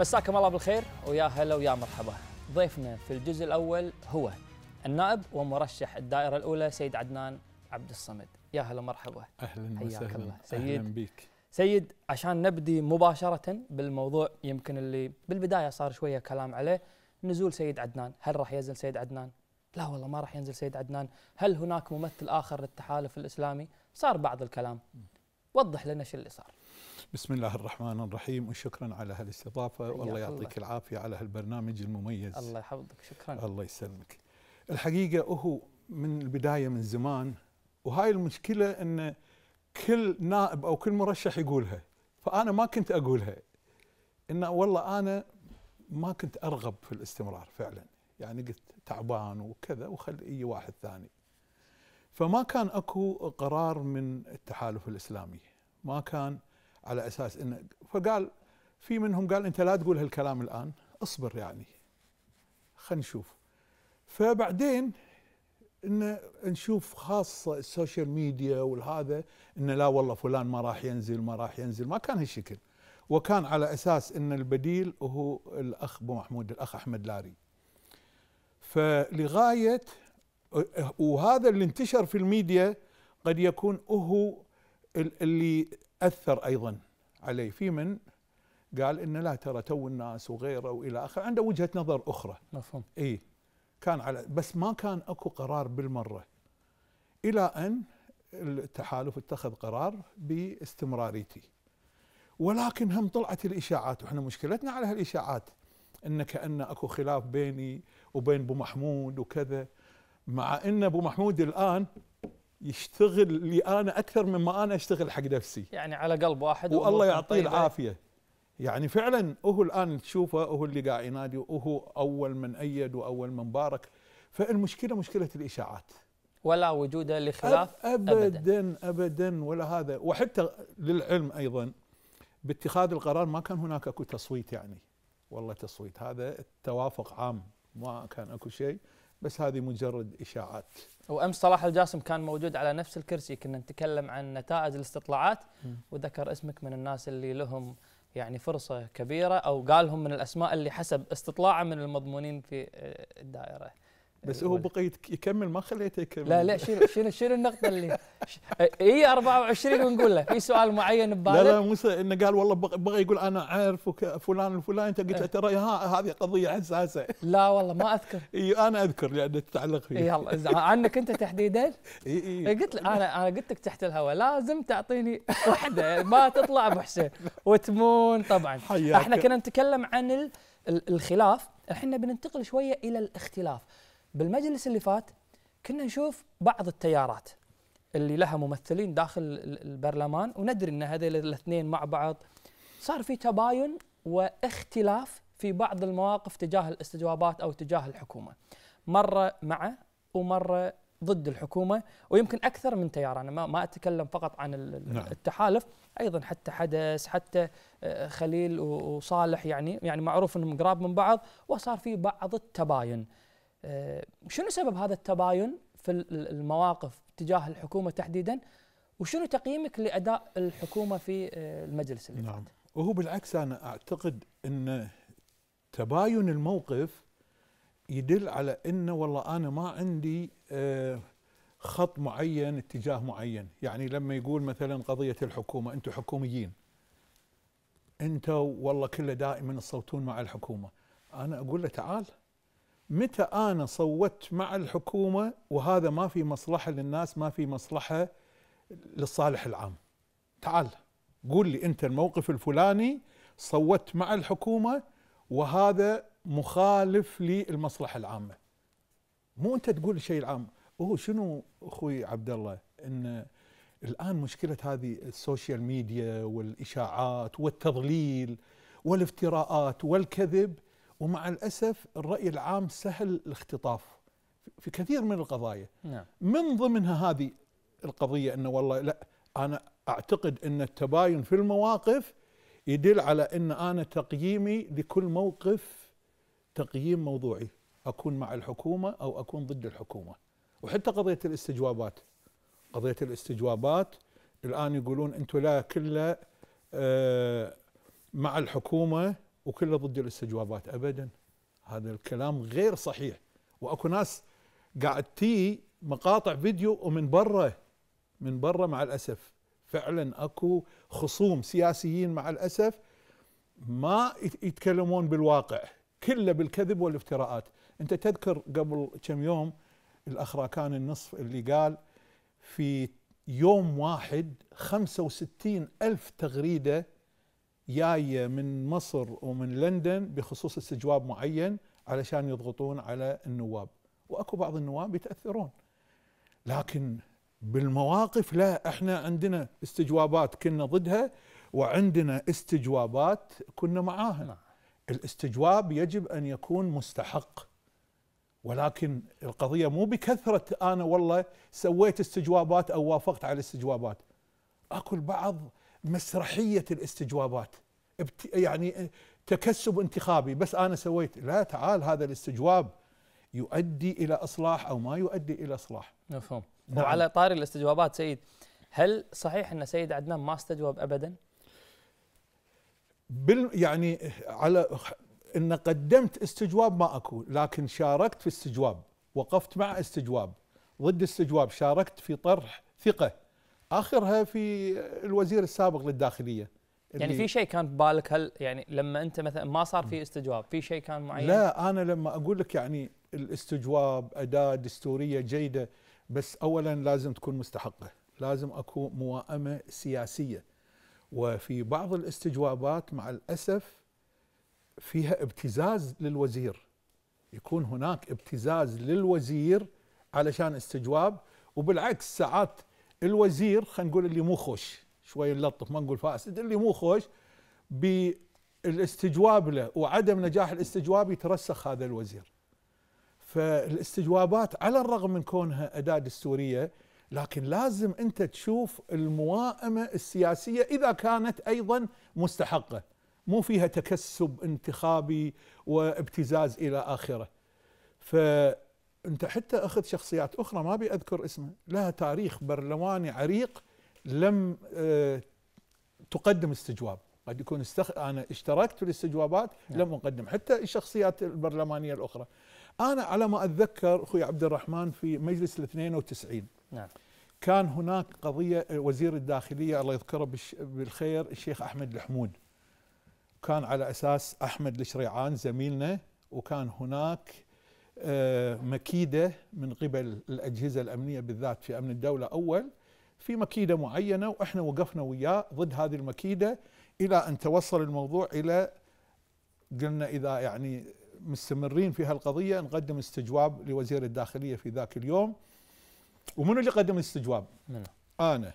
مساكم الله بالخير ويا هلا ويا مرحبا ضيفنا في الجزء الأول هو النائب ومرشح الدائرة الأولى سيد عدنان عبد الصمد يا هلا مرحبا أهلا وسهلا الله. سيد أهلا بك سيد عشان نبدي مباشرة بالموضوع يمكن اللي بالبداية صار شوية كلام عليه نزول سيد عدنان هل راح ينزل سيد عدنان لا والله ما راح ينزل سيد عدنان هل هناك ممثل آخر للتحالف الإسلامي صار بعض الكلام وضح لنا شو اللي صار بسم الله الرحمن الرحيم وشكرا على هالاستضافة والله يعطيك الله. العافية على هالبرنامج المميز الله يحفظك شكرا الله يسلمك الحقيقة هو من البداية من زمان وهاي المشكلة أن كل نائب أو كل مرشح يقولها فأنا ما كنت أقولها أن والله أنا ما كنت أرغب في الاستمرار فعلا يعني قلت تعبان وكذا وخلي أي واحد ثاني فما كان أكو قرار من التحالف الإسلامي ما كان على اساس انه فقال في منهم قال انت لا تقول هالكلام الان اصبر يعني خلينا نشوف فبعدين ان نشوف خاصه السوشيال ميديا والهذا ان لا والله فلان ما راح ينزل ما راح ينزل ما كان هالشكل وكان على اساس ان البديل هو الاخ ابو محمود الاخ احمد لاري فلغايه وهذا اللي انتشر في الميديا قد يكون هو اللي أثر أيضا عليه في من قال إن لا ترى تو الناس وغيره وإلى آخره عنده وجهة نظر أخرى مفهوم إي كان على بس ما كان أكو قرار بالمرة إلى أن التحالف اتخذ قرار باستمراريتي ولكن هم طلعت الإشاعات وإحنا مشكلتنا على هالإشاعات إن كأن أكو خلاف بيني وبين أبو محمود وكذا مع أن أبو محمود الآن يشتغل لي انا اكثر مما انا اشتغل حق نفسي يعني على قلب واحد والله يعطيه العافيه يعني فعلا هو الان تشوفه هو اللي قاعد ينادي وهو اول من ايد واول من بارك فالمشكله مشكله الاشاعات ولا وجود لخلاف أبداً, ابدا ابدا ولا هذا وحتى للعلم ايضا باتخاذ القرار ما كان هناك اكو تصويت يعني والله تصويت هذا التوافق عام ما كان اكو شيء بس هذه مجرد اشاعات وامس صلاح الجاسم كان موجود على نفس الكرسي كنا نتكلم عن نتائج الاستطلاعات وذكر اسمك من الناس اللي لهم يعني فرصه كبيره او قالهم من الاسماء اللي حسب استطلاعه من المضمونين في الدائره بس يعني هو بقى يكمل ما خليته يكمل لا لا شنو شنو شنو النقطه اللي اي 24 ونقول له في سؤال معين ببالك لا لا موسى انه قال والله بغى يقول انا عارف فلان الفلاني انت قلت له إيه. ترى هذه قضيه حساسه لا والله ما اذكر اي انا اذكر لان تتعلق فيه يلا عنك انت تحديدا اي اي قلت انا انا قلت لك تحت الهواء لازم تعطيني وحده ما تطلع ابو حسين وتمون طبعا احنا كنا نتكلم عن الخلاف الحين بننتقل شويه الى الاختلاف بالمجلس اللي فات كنا نشوف بعض التيارات اللي لها ممثلين داخل البرلمان وندري ان هذول الاثنين مع بعض صار في تباين واختلاف في بعض المواقف تجاه الاستجوابات او تجاه الحكومه مره مع ومره ضد الحكومه ويمكن اكثر من تيار انا ما, اتكلم فقط عن نعم. التحالف ايضا حتى حدث حتى آه، خليل وصالح يعني يعني معروف انهم قراب من بعض وصار في بعض التباين آه، شنو سبب هذا التباين في المواقف تجاه الحكومه تحديدا وشنو تقييمك لاداء الحكومه في آه، المجلس اللي نعم. وهو بالعكس انا اعتقد ان تباين الموقف يدل على انه والله انا ما عندي آه، خط معين اتجاه معين يعني لما يقول مثلا قضيه الحكومه انتم حكوميين انتوا والله كله دائما تصوتون مع الحكومه انا اقول له تعال متى انا صوتت مع الحكومه وهذا ما في مصلحه للناس ما في مصلحه للصالح العام تعال قول لي انت الموقف الفلاني صوتت مع الحكومه وهذا مخالف للمصلحه العامه مو انت تقول الشيء العام هو شنو اخوي عبد الله ان الان مشكله هذه السوشيال ميديا والاشاعات والتضليل والافتراءات والكذب ومع الأسف الرأي العام سهل الاختطاف في كثير من القضايا نعم. من ضمنها هذه القضية أنه والله لا أنا أعتقد أن التباين في المواقف يدل على أن أنا تقييمي لكل موقف تقييم موضوعي أكون مع الحكومة أو أكون ضد الحكومة وحتى قضية الاستجوابات قضية الاستجوابات الآن يقولون أنتم لا كله آه، مع الحكومة وكله ضد الاستجوابات ابدا هذا الكلام غير صحيح واكو ناس قاعد تي مقاطع فيديو ومن برا من برا مع الاسف فعلا اكو خصوم سياسيين مع الاسف ما يتكلمون بالواقع كله بالكذب والافتراءات انت تذكر قبل كم يوم الاخ راكان النصف اللي قال في يوم واحد 65 ألف تغريدة جايه من مصر ومن لندن بخصوص استجواب معين علشان يضغطون على النواب واكو بعض النواب يتاثرون لكن بالمواقف لا احنا عندنا استجوابات كنا ضدها وعندنا استجوابات كنا معاها نعم. الاستجواب يجب ان يكون مستحق ولكن القضيه مو بكثره انا والله سويت استجوابات او وافقت على الاستجوابات اكو البعض مسرحيه الاستجوابات يعني تكسب انتخابي بس انا سويت لا تعال هذا الاستجواب يؤدي الى اصلاح او ما يؤدي الى اصلاح مفهوم نعم. وعلى طاري الاستجوابات سيد هل صحيح ان سيد عدنان ما استجوب ابدا بال يعني على ان قدمت استجواب ما اكو لكن شاركت في استجواب وقفت مع استجواب ضد استجواب شاركت في طرح ثقه اخرها في الوزير السابق للداخليه يعني في شيء كان ببالك هل يعني لما انت مثلا ما صار في استجواب في شيء كان معين لا انا لما اقول لك يعني الاستجواب اداه دستوريه جيده بس اولا لازم تكون مستحقه لازم اكو موائمه سياسيه وفي بعض الاستجوابات مع الاسف فيها ابتزاز للوزير يكون هناك ابتزاز للوزير علشان استجواب وبالعكس ساعات الوزير خلينا نقول اللي مو خوش شوي نلطف ما نقول فاسد اللي مو خوش بالاستجواب له وعدم نجاح الاستجواب يترسخ هذا الوزير فالاستجوابات على الرغم من كونها أداة دستورية لكن لازم أنت تشوف الموائمة السياسية إذا كانت أيضا مستحقة مو فيها تكسب انتخابي وابتزاز إلى آخره ف انت حتى اخذ شخصيات اخرى ما ابي اذكر اسمها لها تاريخ برلماني عريق لم آه، تقدم استجواب قد يكون استخ... انا اشتركت في الاستجوابات نعم. لم اقدم حتى الشخصيات البرلمانيه الاخرى انا على ما اتذكر اخوي عبد الرحمن في مجلس ال 92 نعم كان هناك قضيه آه، وزير الداخليه الله يذكره بالخير الشيخ احمد الحمود كان على اساس احمد الشريعان زميلنا وكان هناك آه، مكيدة من قبل الأجهزة الأمنية بالذات في أمن الدولة أول في مكيدة معينة وإحنا وقفنا وياه ضد هذه المكيدة إلى أن توصل الموضوع إلى قلنا إذا يعني مستمرين في هالقضية نقدم استجواب لوزير الداخلية في ذاك اليوم ومن اللي قدم الاستجواب؟ منه. أنا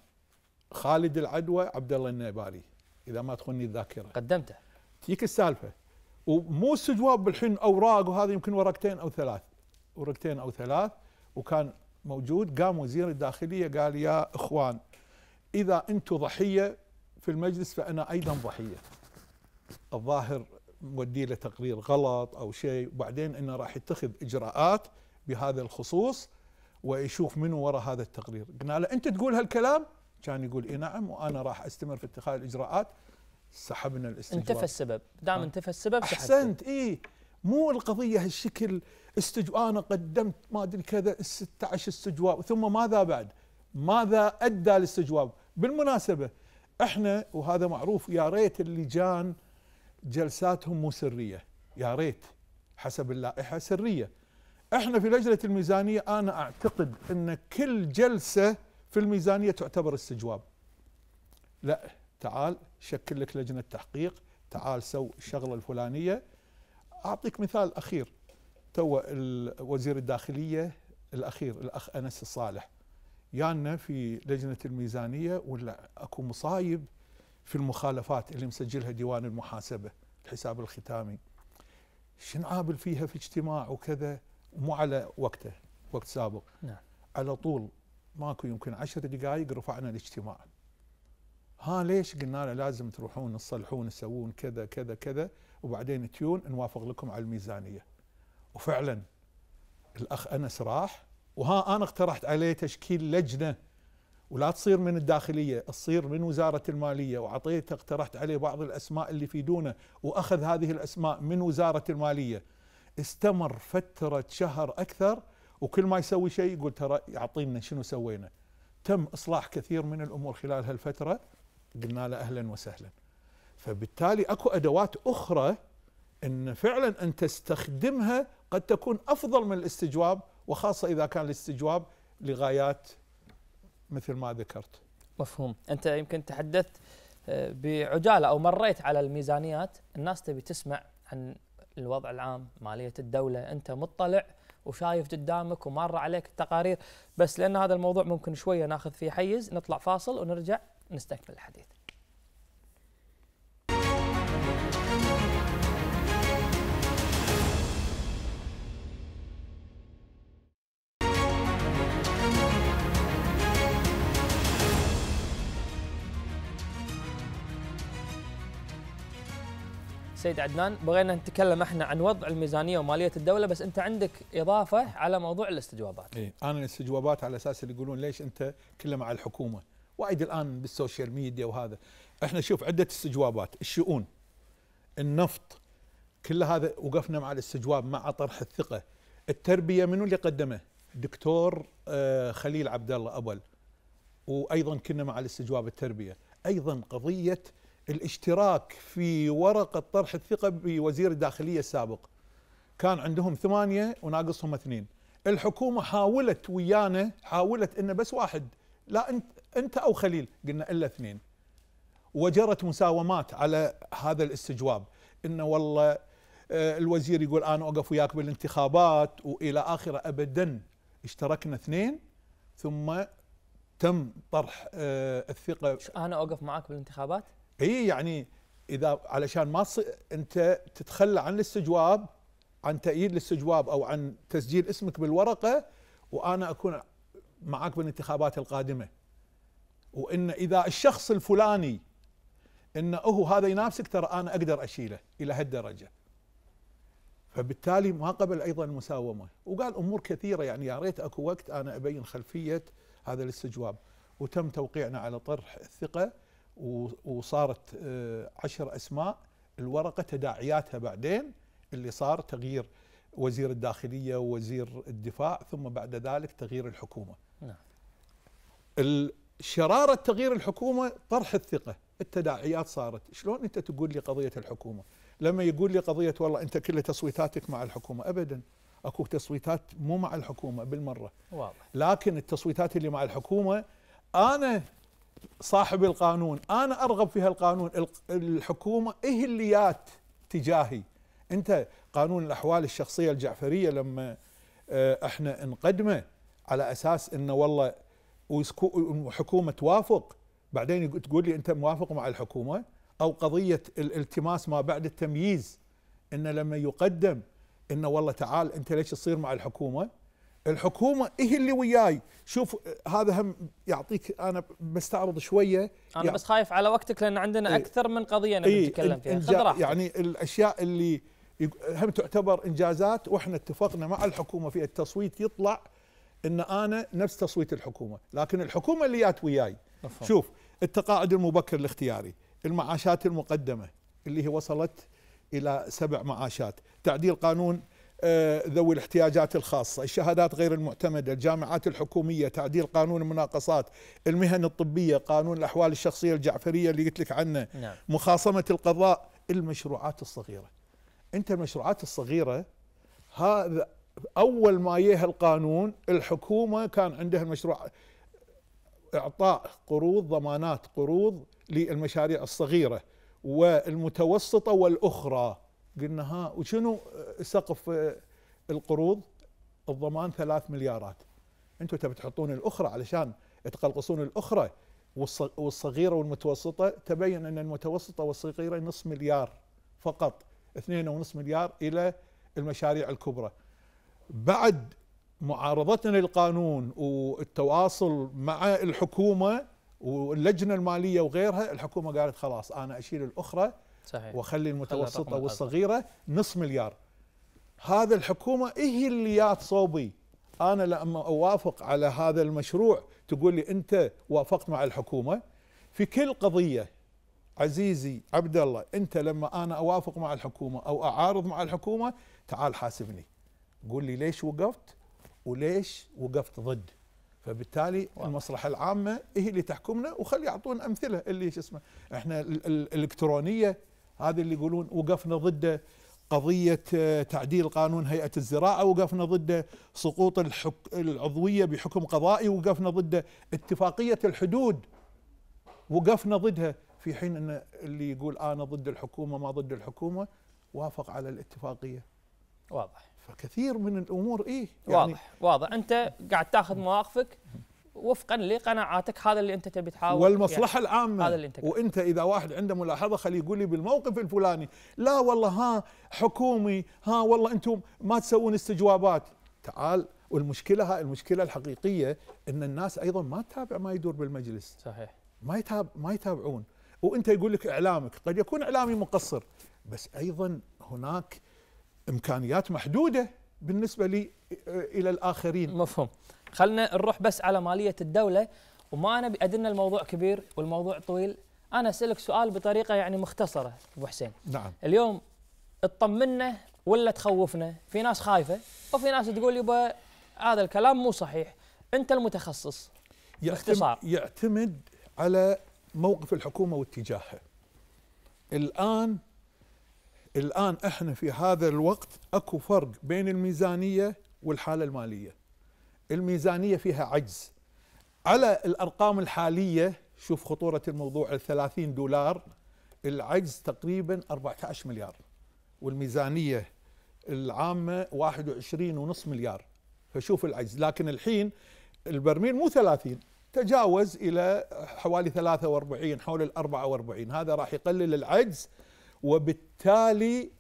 خالد العدوى عبد الله النيبالي إذا ما تخوني الذاكرة قدمته تجيك السالفة ومو استجواب الحين اوراق وهذا يمكن ورقتين او ثلاث ورقتين او ثلاث وكان موجود قام وزير الداخليه قال يا اخوان اذا انتم ضحيه في المجلس فانا ايضا ضحيه الظاهر مودي له تقرير غلط او شيء وبعدين انه راح يتخذ اجراءات بهذا الخصوص ويشوف من وراء هذا التقرير قلنا له انت تقول هالكلام كان يقول اي نعم وانا راح استمر في اتخاذ الاجراءات سحبنا الاستجواب انتفى السبب دام آه. انتفى السبب احسنت اي مو القضيه هالشكل استجواب انا قدمت ما ادري كذا 16 استجواب ثم ماذا بعد؟ ماذا ادى الاستجواب؟ بالمناسبه احنا وهذا معروف يا ريت اللجان جلساتهم مو سريه يا ريت حسب اللائحه سريه احنا في لجنه الميزانيه انا اعتقد ان كل جلسه في الميزانيه تعتبر استجواب لا تعال شكل لك لجنه تحقيق تعال سو الشغله الفلانيه اعطيك مثال اخير تو وزير الداخليه الاخير الاخ انس الصالح يانا في لجنه الميزانيه ولا اكو مصايب في المخالفات اللي مسجلها ديوان المحاسبه الحساب الختامي شنعابل فيها في اجتماع وكذا مو على وقته وقت سابق نعم. على طول ماكو يمكن عشر دقائق رفعنا الاجتماع ها ليش قلنا له لازم تروحون تصلحون تسوون كذا كذا كذا وبعدين تيون نوافق لكم على الميزانيه وفعلا الاخ انس راح وها انا اقترحت عليه تشكيل لجنه ولا تصير من الداخليه تصير من وزاره الماليه وعطيته اقترحت عليه بعض الاسماء اللي يفيدونه واخذ هذه الاسماء من وزاره الماليه استمر فتره شهر اكثر وكل ما يسوي شيء يقول ترى يعطينا شنو سوينا تم اصلاح كثير من الامور خلال هالفتره قلنا له اهلا وسهلا فبالتالي اكو ادوات اخرى ان فعلا ان تستخدمها قد تكون افضل من الاستجواب وخاصه اذا كان الاستجواب لغايات مثل ما ذكرت. مفهوم، انت يمكن تحدثت آه، بعجاله او مريت على الميزانيات، الناس تبي تسمع عن الوضع العام، ماليه الدوله، انت مطلع وشايف قدامك ومارة عليك التقارير بس لأن هذا الموضوع ممكن شوية ناخذ فيه حيز نطلع فاصل ونرجع نستكمل الحديث سيد عدنان بغينا نتكلم احنا عن وضع الميزانيه وماليه الدوله بس انت عندك اضافه على موضوع الاستجوابات. اي انا الاستجوابات على اساس اللي يقولون ليش انت كله مع الحكومه؟ وايد الان بالسوشيال ميديا وهذا احنا شوف عده استجوابات الشؤون النفط كل هذا وقفنا مع الاستجواب مع طرح الثقه التربيه منو اللي قدمه دكتور آه، خليل عبد الله ابل وايضا كنا مع الاستجواب التربيه ايضا قضيه الاشتراك في ورقه طرح الثقه بوزير الداخليه السابق كان عندهم ثمانيه وناقصهم اثنين الحكومه حاولت ويانا حاولت انه بس واحد لا انت انت او خليل قلنا الا اثنين وجرت مساومات على هذا الاستجواب انه والله آه، الوزير يقول انا اوقف وياك بالانتخابات والى اخره ابدا اشتركنا اثنين ثم تم طرح آه، الثقه انا اوقف معك بالانتخابات؟ اي يعني اذا علشان ما انت تتخلى عن الاستجواب عن تأييد الاستجواب او عن تسجيل اسمك بالورقه وانا اكون معك بالانتخابات القادمه وان اذا الشخص الفلاني انه هو هذا ينافسك ترى انا اقدر اشيله الى هالدرجه فبالتالي ما قبل ايضا المساومه وقال امور كثيره يعني يا ريت اكو وقت انا ابين خلفيه هذا الاستجواب وتم توقيعنا على طرح الثقه وصارت آه، عشر اسماء الورقه تداعياتها بعدين اللي صار تغيير وزير الداخليه ووزير الدفاع ثم بعد ذلك تغيير الحكومه. نعم. شرارة تغيير الحكومة طرح الثقة التداعيات صارت شلون أنت تقول لي قضية الحكومة لما يقول لي قضية والله أنت كل تصويتاتك مع الحكومة أبدا أكو تصويتات مو مع الحكومة بالمرة واضح. لكن التصويتات اللي مع الحكومة أنا صاحب القانون أنا أرغب في هالقانون الحكومة إيه تجاهي أنت قانون الأحوال الشخصية الجعفرية لما آه، احنا نقدمه على اساس انه والله والحكومه توافق بعدين تقول لي انت موافق مع الحكومه او قضيه الالتماس ما بعد التمييز ان لما يقدم انه والله تعال انت ليش تصير مع الحكومه؟ الحكومه هي اللي وياي، شوف هذا هم يعطيك انا بستعرض شويه انا بس خايف على وقتك لان عندنا ايه اكثر من قضيه نبي ايه نتكلم فيها، خذ راحتك يعني الاشياء اللي هم تعتبر انجازات واحنا اتفقنا مع الحكومه في التصويت يطلع ان انا نفس تصويت الحكومه لكن الحكومه اللي جات وياي أفهم. شوف التقاعد المبكر الاختياري المعاشات المقدمه اللي هي وصلت الى سبع معاشات تعديل قانون آه، ذوي الاحتياجات الخاصة الشهادات غير المعتمدة الجامعات الحكومية تعديل قانون المناقصات المهن الطبية قانون الأحوال الشخصية الجعفرية اللي قلت لك عنه نعم. مخاصمة القضاء المشروعات الصغيرة أنت المشروعات الصغيرة هذا اول ما يه القانون الحكومه كان عندها مشروع اعطاء قروض ضمانات قروض للمشاريع الصغيره والمتوسطه والاخرى قلنا ها وشنو سقف القروض الضمان ثلاث مليارات انتم تبي تحطون الاخرى علشان تقلقصون الاخرى والصغيره والمتوسطه تبين ان المتوسطه والصغيره نصف مليار فقط اثنين ونص مليار الى المشاريع الكبرى بعد معارضتنا للقانون والتواصل مع الحكومه واللجنه الماليه وغيرها الحكومه قالت خلاص انا اشيل الاخرى صحيح واخلي المتوسطه والصغيره نص مليار هذا الحكومه هي اللي جات صوبي انا لما اوافق على هذا المشروع تقول لي انت وافقت مع الحكومه في كل قضيه عزيزي عبد الله انت لما انا اوافق مع الحكومه او اعارض مع الحكومه تعال حاسبني قول لي ليش وقفت وليش وقفت ضد فبالتالي واو. المصلحه العامه هي اللي تحكمنا وخلي يعطون امثله اللي شو اسمه احنا الالكترونيه هذه اللي يقولون وقفنا ضده قضية آه، تعديل قانون هيئة الزراعة وقفنا ضده سقوط الحك... العضوية بحكم قضائي وقفنا ضده اتفاقية الحدود وقفنا ضدها في حين أن اللي يقول أنا ضد الحكومة ما ضد الحكومة وافق على الاتفاقية واضح فكثير من الامور ايه يعني واضح واضح انت قاعد تاخذ مواقفك وفقا لقناعاتك هذا اللي انت تبي تحاول والمصلحه يعني العامه هذا اللي انت وانت اذا واحد عنده ملاحظه خليه يقول لي بالموقف الفلاني لا والله ها حكومي ها والله انتم ما تسوون استجوابات تعال والمشكله المشكله الحقيقيه ان الناس ايضا ما تتابع ما يدور بالمجلس صحيح ما يتاب ما يتابعون وانت يقول لك اعلامك قد يكون اعلامي مقصر بس ايضا هناك امكانيات محدوده بالنسبه لي الى الاخرين مفهوم خلنا نروح بس على ماليه الدوله وما انا بأدنا الموضوع كبير والموضوع طويل انا اسالك سؤال بطريقه يعني مختصره ابو حسين نعم اليوم تطمنا ولا تخوفنا في ناس خايفه وفي ناس تقول يبا هذا الكلام مو صحيح انت المتخصص باختصار يعتمد على موقف الحكومه واتجاهها الان الآن احنا في هذا الوقت اكو فرق بين الميزانية والحالة المالية الميزانية فيها عجز على الأرقام الحالية شوف خطورة الموضوع 30 دولار العجز تقريبا 14 مليار والميزانية العامة 21.5 مليار فشوف العجز لكن الحين البرميل مو 30 تجاوز إلى حوالي 43 حول ال 44 هذا راح يقلل العجز وبالتالي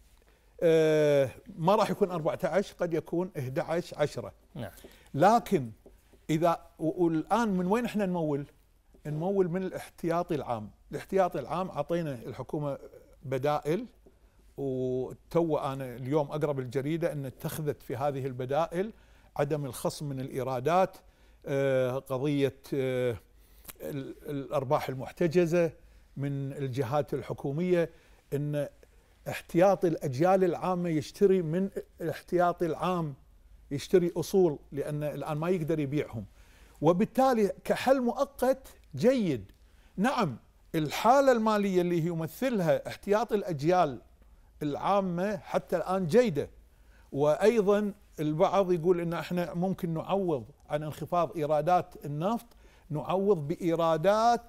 آه، ما راح يكون 14 قد يكون 11 10 نعم لكن اذا والان من وين احنا نمول؟ نمول من الاحتياطي العام، الاحتياطي العام اعطينا الحكومه بدائل وتو انا اليوم اقرب الجريده ان اتخذت في هذه البدائل عدم الخصم من الايرادات آه، قضيه آه، الارباح المحتجزه من الجهات الحكوميه ان احتياطي الاجيال العامه يشتري من الاحتياط العام يشتري اصول لان الان ما يقدر يبيعهم وبالتالي كحل مؤقت جيد نعم الحاله الماليه اللي يمثلها احتياط الاجيال العامه حتى الان جيده وايضا البعض يقول ان احنا ممكن نعوض عن انخفاض ايرادات النفط نعوض بايرادات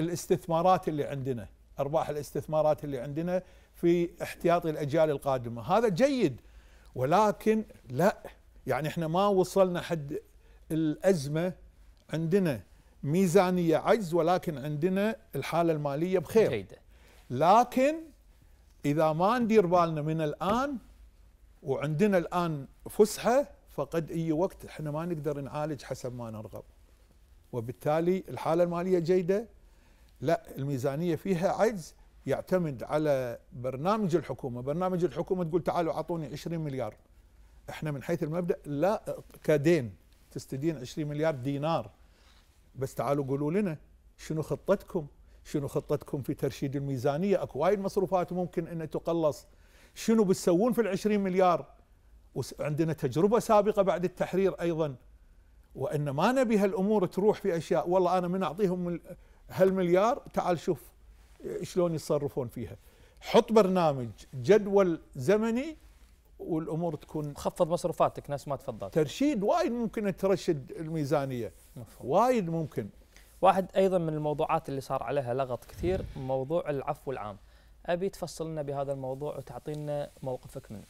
الاستثمارات اللي عندنا ارباح الاستثمارات اللي عندنا في احتياطي الاجيال القادمه هذا جيد ولكن لا يعني احنا ما وصلنا حد الازمه عندنا ميزانيه عجز ولكن عندنا الحاله الماليه بخير جيدة. لكن اذا ما ندير بالنا من الان وعندنا الان فسحه فقد اي وقت احنا ما نقدر نعالج حسب ما نرغب وبالتالي الحاله الماليه جيده لا الميزانية فيها عجز يعتمد على برنامج الحكومة برنامج الحكومة تقول تعالوا أعطوني 20 مليار احنا من حيث المبدأ لا كدين تستدين 20 مليار دينار بس تعالوا قولوا لنا شنو خطتكم شنو خطتكم في ترشيد الميزانية اكو وايد مصروفات ممكن ان تقلص شنو بتسوون في العشرين مليار وعندنا تجربة سابقة بعد التحرير ايضا وان ما نبي هالامور تروح في اشياء والله انا من اعطيهم هالمليار تعال شوف شلون يتصرفون فيها حط برنامج جدول زمني والامور تكون خفض مصروفاتك ناس ما تفضلت ترشيد وايد ممكن ترشد الميزانيه مفهوم. وايد ممكن واحد ايضا من الموضوعات اللي صار عليها لغط كثير موضوع العفو العام ابي تفصل لنا بهذا الموضوع وتعطينا موقفك منه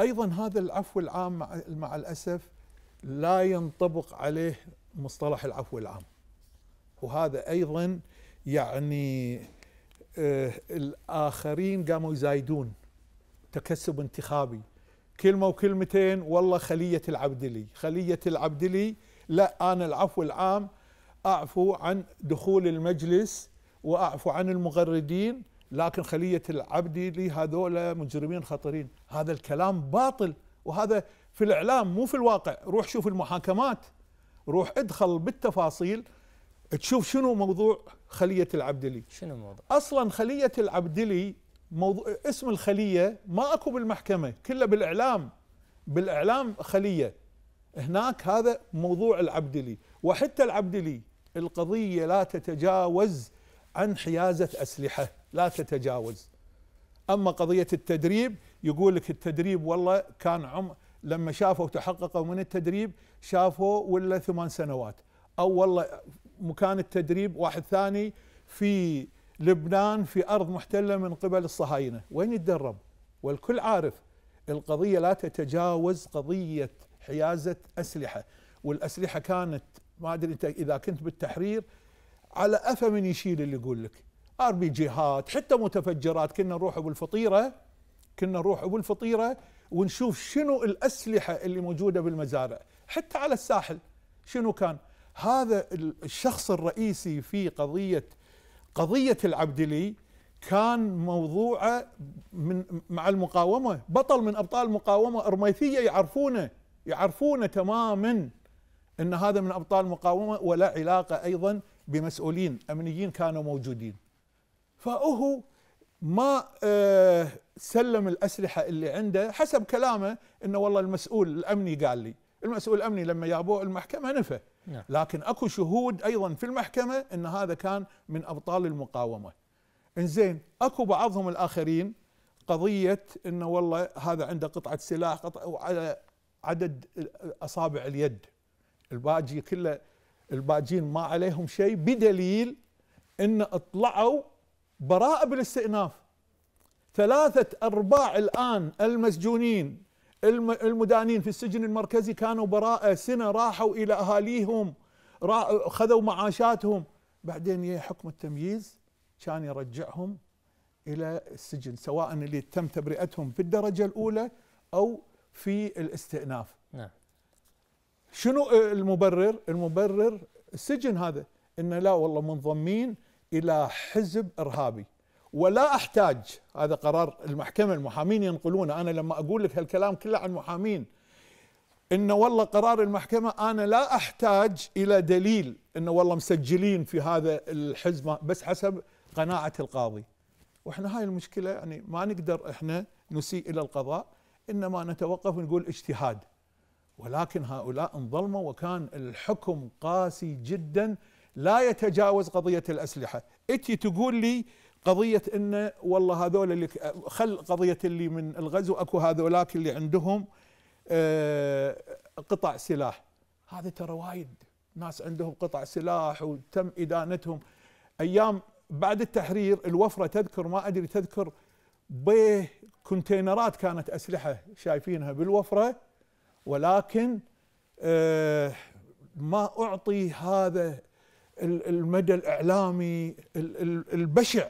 ايضا هذا العفو العام مع الاسف لا ينطبق عليه مصطلح العفو العام وهذا ايضا يعني آه الاخرين قاموا يزايدون تكسب انتخابي كلمه وكلمتين والله خليه العبدلي خليه العبدلي لا انا العفو العام اعفو عن دخول المجلس واعفو عن المغردين لكن خليه العبدلي هذول مجرمين خطرين هذا الكلام باطل وهذا في الاعلام مو في الواقع روح شوف المحاكمات روح ادخل بالتفاصيل تشوف شنو موضوع خليه العبدلي شنو موضوع اصلا خليه العبدلي موضوع اسم الخليه ما اكو بالمحكمه كله بالاعلام بالاعلام خليه هناك هذا موضوع العبدلي وحتى العبدلي القضيه لا تتجاوز عن حيازه اسلحه لا تتجاوز اما قضيه التدريب يقول لك التدريب والله كان عم لما شافوا تحققوا من التدريب شافوا ولا ثمان سنوات او والله مكان التدريب واحد ثاني في لبنان في أرض محتلة من قبل الصهاينة وين يتدرب والكل عارف القضية لا تتجاوز قضية حيازة أسلحة والأسلحة كانت ما أدري أنت إذا كنت بالتحرير على أفا من يشيل اللي يقول لك ار بي جيهات حتى متفجرات كنا نروح ابو الفطيره كنا نروح ابو الفطيره ونشوف شنو الاسلحه اللي موجوده بالمزارع حتى على الساحل شنو كان هذا الشخص الرئيسي في قضية قضية العبدلي كان موضوعه من مع المقاومة بطل من أبطال المقاومة أرميثية يعرفونه يعرفونه تماما أن هذا من أبطال المقاومة ولا علاقة أيضا بمسؤولين أمنيين كانوا موجودين فهو ما آه، سلم الأسلحة اللي عنده حسب كلامه أنه والله المسؤول الأمني قال لي المسؤول الأمني لما جابوه المحكمة نفى نعم. لكن اكو شهود ايضا في المحكمه ان هذا كان من ابطال المقاومه انزين اكو بعضهم الاخرين قضيه انه والله هذا عنده قطعه سلاح قطعة وعلى عدد اصابع اليد الباجي كله الباجين ما عليهم شيء بدليل ان اطلعوا براءه بالاستئناف ثلاثه ارباع الان المسجونين المدانين في السجن المركزي كانوا براءة سنة راحوا إلى أهاليهم خذوا معاشاتهم بعدين حكم التمييز كان يرجعهم إلى السجن سواء اللي تم تبرئتهم في الدرجة الأولى أو في الاستئناف نعم. شنو المبرر المبرر السجن هذا إن لا والله منضمين إلى حزب إرهابي ولا احتاج هذا قرار المحكمه المحامين ينقلونه انا لما اقول لك هالكلام كله عن محامين انه والله قرار المحكمه انا لا احتاج الى دليل انه والله مسجلين في هذا الحزمه بس حسب قناعه القاضي واحنا هاي المشكله يعني ما نقدر احنا نسيء الى القضاء انما نتوقف ونقول اجتهاد ولكن هؤلاء انظلموا وكان الحكم قاسي جدا لا يتجاوز قضيه الاسلحه اتي تقول لي قضيه انه والله هذول اللي خل قضيه اللي من الغزو اكو هذولاك اللي عندهم آه، قطع سلاح هذا ترى وايد ناس عندهم قطع سلاح وتم ادانتهم ايام بعد التحرير الوفره تذكر ما ادري تذكر بيه كونتينرات كانت اسلحه شايفينها بالوفره ولكن آه، ما اعطي هذا المدى الاعلامي البشع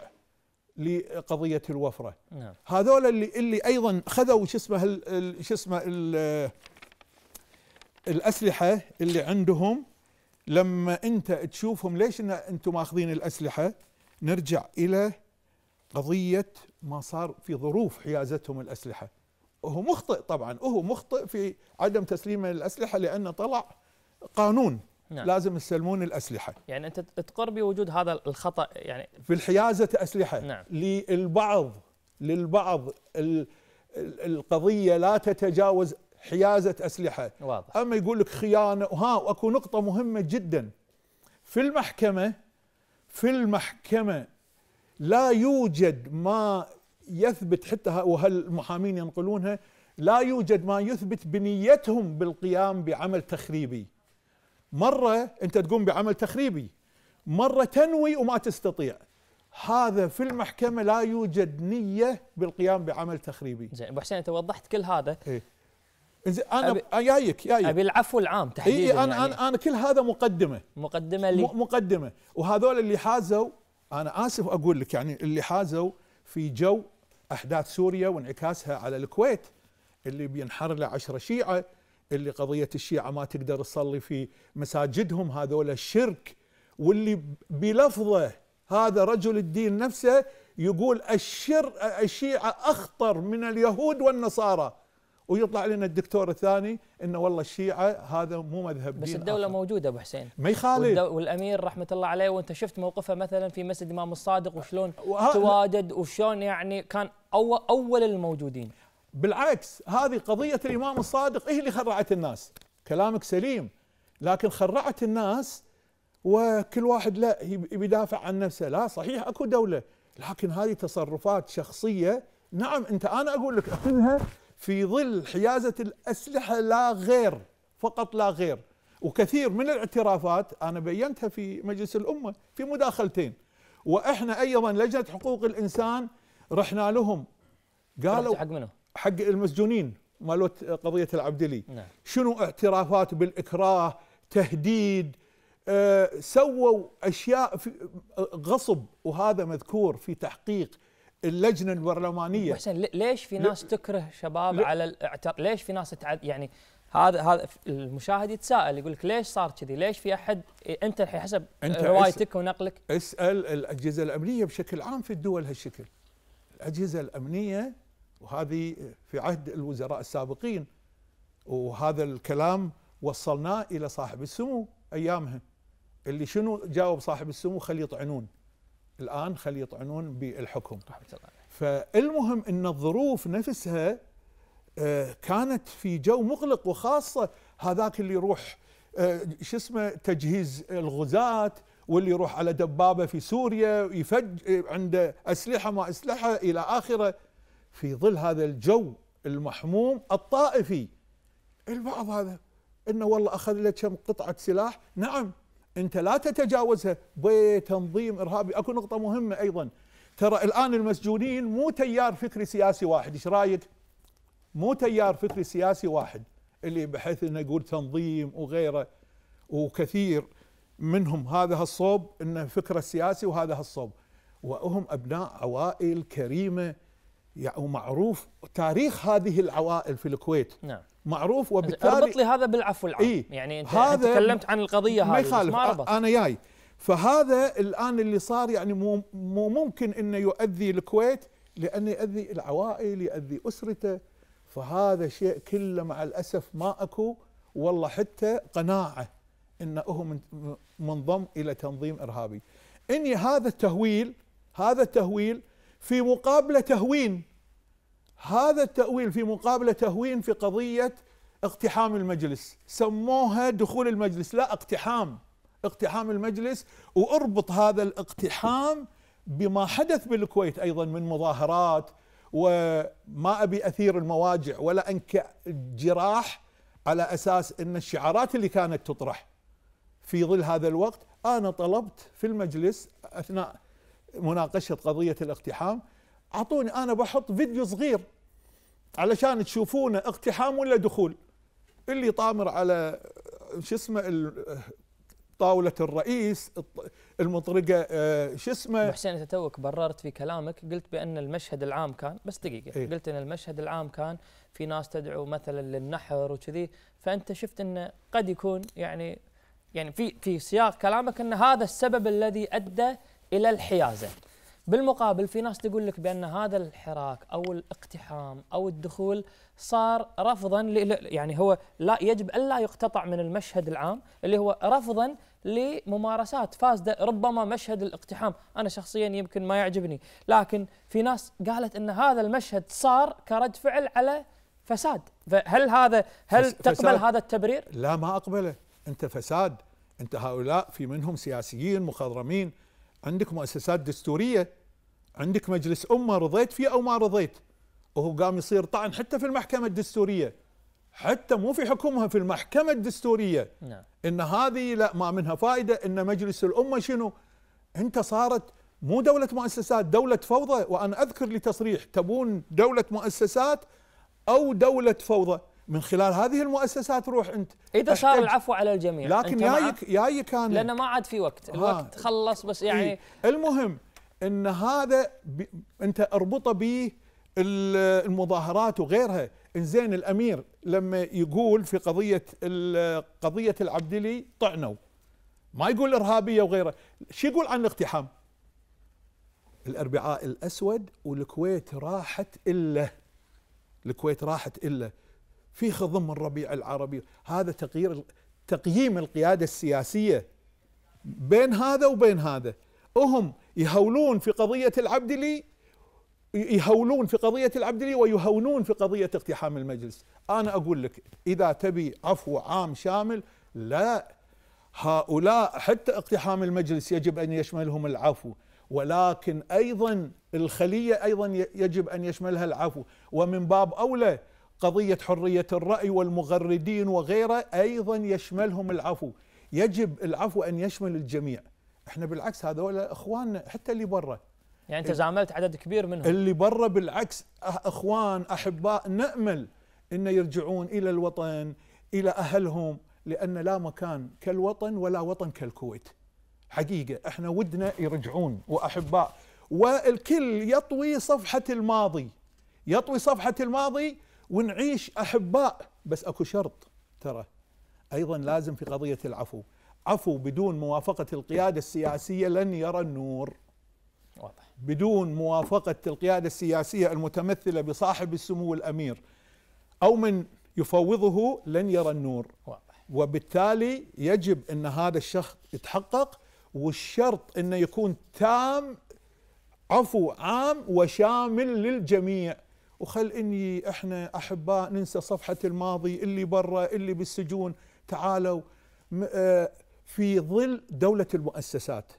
لقضيه الوفره نعم. هذول اللي اللي ايضا خذوا شو اسمه شو اسمه الاسلحه اللي عندهم لما انت تشوفهم ليش ان انتم ماخذين الاسلحه نرجع الى قضيه ما صار في ظروف حيازتهم الاسلحه وهو مخطئ طبعا وهو مخطئ في عدم تسليمه الأسلحة لانه طلع قانون نعم. لازم يسلمون الأسلحة يعني أنت تقر بوجود هذا الخطأ يعني في الحيازة أسلحة نعم. للبعض للبعض القضية لا تتجاوز حيازة أسلحة واضح. أما يقول لك خيانة وها وأكو نقطة مهمة جدا في المحكمة في المحكمة لا يوجد ما يثبت حتى وهالمحامين ينقلونها لا يوجد ما يثبت بنيتهم بالقيام بعمل تخريبي مرة أنت تقوم بعمل تخريبي مرة تنوي وما تستطيع هذا في المحكمة لا يوجد نية بالقيام بعمل تخريبي زين أبو حسين أنت وضحت كل هذا إيه؟ زين انا أبي آه، جايك جايك ابي العفو العام إيه، تحديدا إيه انا يعني انا انا كل هذا مقدمه مقدمه لي مقدمه وهذول اللي حازوا انا اسف اقول لك يعني اللي حازوا في جو احداث سوريا وانعكاسها على الكويت اللي بينحر له عشرة شيعه اللي قضية الشيعة ما تقدر تصلي في مساجدهم هذول الشرك واللي بلفظه هذا رجل الدين نفسه يقول الشر الشيعة أخطر من اليهود والنصارى ويطلع لنا الدكتور الثاني انه والله الشيعه هذا مو مذهب بس دين الدوله آخر. موجوده ابو حسين ما يخالف والامير رحمه الله عليه وانت شفت موقفه مثلا في مسجد امام الصادق وشلون تواجد وشلون يعني كان أول, اول الموجودين بالعكس هذه قضية الإمام الصادق هي إيه اللي خرعت الناس كلامك سليم لكن خرعت الناس وكل واحد لا يدافع عن نفسه لا صحيح اكو دولة لكن هذه تصرفات شخصية نعم انت انا اقول لك اخذها في ظل حيازة الاسلحة لا غير فقط لا غير وكثير من الاعترافات انا بينتها في مجلس الامة في مداخلتين واحنا ايضا لجنة حقوق الانسان رحنا لهم قالوا حق منه حق المسجونين مالوت قضيه العبدلي نعم. شنو اعترافات بالاكراه تهديد أه سووا اشياء في غصب وهذا مذكور في تحقيق اللجنه البرلمانيه حسن ليش في ناس تكره شباب على الاعتراف ليش في ناس تعد يعني هذا هذا المشاهد يتساءل يقول لك ليش صار كذي؟ ليش في احد انت الحين حسب انت آه، روايتك ونقلك اسال الاجهزه الامنيه بشكل عام في الدول هالشكل. الاجهزه الامنيه وهذه في عهد الوزراء السابقين وهذا الكلام وصلناه الى صاحب السمو ايامها اللي شنو جاوب صاحب السمو خليه يطعنون الان خليه يطعنون بالحكم رحمه الله فالمهم ان الظروف نفسها آه، كانت في جو مغلق وخاصه هذاك اللي يروح آه، شو اسمه تجهيز الغزاة واللي يروح على دبابه في سوريا يفج عنده اسلحه ما اسلحه الى اخره في ظل هذا الجو المحموم الطائفي البعض هذا انه والله اخذ لك كم قطعه سلاح نعم انت لا تتجاوزها بتنظيم ارهابي اكو نقطه مهمه ايضا ترى الان المسجونين مو تيار فكري سياسي واحد ايش رايك مو تيار فكري سياسي واحد اللي بحيث انه يقول تنظيم وغيره وكثير منهم هذا الصوب انه فكره سياسي وهذا الصوب وهم ابناء عوائل كريمه يعني معروف تاريخ هذه العوائل في الكويت نعم معروف وبالتالي ربط لي هذا بالعفو العام إيه؟ يعني انت هذا تكلمت عن القضيه هذه ما يخالف ما ربط. انا جاي فهذا الان اللي صار يعني مو, مو ممكن انه يؤذي الكويت لان يؤذي العوائل يؤذي اسرته فهذا شيء كله مع الاسف ما اكو والله حتى قناعه انه هو منضم الى تنظيم ارهابي اني هذا التهويل هذا التهويل في مقابله تهوين هذا التأويل في مقابلة تهوين في قضية اقتحام المجلس سموها دخول المجلس لا اقتحام اقتحام المجلس واربط هذا الاقتحام بما حدث بالكويت ايضا من مظاهرات وما ابي اثير المواجع ولا انك الجراح على اساس ان الشعارات اللي كانت تطرح في ظل هذا الوقت انا طلبت في المجلس اثناء مناقشه قضيه الاقتحام اعطوني انا بحط فيديو صغير علشان تشوفونه اقتحام ولا دخول اللي طامر على شو اسمه طاولة الرئيس المطرقة آه، شو اسمه حسين انت توك بررت في كلامك قلت بان المشهد العام كان بس دقيقة إيه؟ قلت ان المشهد العام كان في ناس تدعو مثلا للنحر وكذي فانت شفت انه قد يكون يعني يعني في في سياق كلامك ان هذا السبب الذي ادى الى الحيازة بالمقابل في ناس تقول لك بان هذا الحراك او الاقتحام او الدخول صار رفضا يعني هو لا يجب الا يقتطع من المشهد العام اللي هو رفضا لممارسات فاسده ربما مشهد الاقتحام انا شخصيا يمكن ما يعجبني لكن في ناس قالت ان هذا المشهد صار كرد فعل على فساد فهل هذا هل تقبل هذا التبرير لا ما اقبله انت فساد انت هؤلاء في منهم سياسيين مخضرمين عندك مؤسسات دستورية عندك مجلس أمة رضيت فيه أو ما رضيت وهو قام يصير طعن حتى في المحكمة الدستورية حتى مو في حكمها في المحكمة الدستورية نعم. إن هذه لا ما منها فائدة إن مجلس الأمة شنو أنت صارت مو دولة مؤسسات دولة فوضى وأنا أذكر لتصريح تبون دولة مؤسسات أو دولة فوضى من خلال هذه المؤسسات روح انت اذا صار العفو على الجميع لكن جايك جايك كان لانه ما عاد في وقت الوقت خلص بس يعني إيه المهم ان هذا انت اربطه ب المظاهرات وغيرها انزين الامير لما يقول في قضيه قضيه العبدلي طعنوا ما يقول ارهابيه وغيره شو يقول عن الاقتحام الاربعاء الاسود والكويت راحت الا الكويت راحت الا في خضم الربيع العربي هذا تغيير تقييم القيادة السياسية بين هذا وبين هذا هم يهولون في قضية العبدلي يهولون في قضية العبدلي ويهونون في قضية اقتحام المجلس أنا أقول لك إذا تبي عفو عام شامل لا هؤلاء حتى اقتحام المجلس يجب أن يشملهم العفو ولكن أيضا الخلية أيضا يجب أن يشملها العفو ومن باب أولى قضية حرية الرأي والمغردين وغيره أيضا يشملهم العفو يجب العفو أن يشمل الجميع احنا بالعكس هذول اخواننا حتى اللي برا يعني انت زاملت عدد كبير منهم اللي برا بالعكس أه، اخوان احباء نامل ان يرجعون الى الوطن الى اهلهم لان لا مكان كالوطن ولا وطن كالكويت حقيقه احنا ودنا يرجعون واحباء والكل يطوي صفحه الماضي يطوي صفحه الماضي ونعيش احباء بس اكو شرط ترى ايضا لازم في قضيه العفو عفو بدون موافقه القياده السياسيه لن يرى النور واضح بدون موافقه القياده السياسيه المتمثله بصاحب السمو الامير او من يفوضه لن يرى النور واضح وبالتالي يجب ان هذا الشخص يتحقق والشرط انه يكون تام عفو عام وشامل للجميع وخل اني احنا احباء ننسى صفحه الماضي اللي برا اللي بالسجون تعالوا آه، في ظل دوله المؤسسات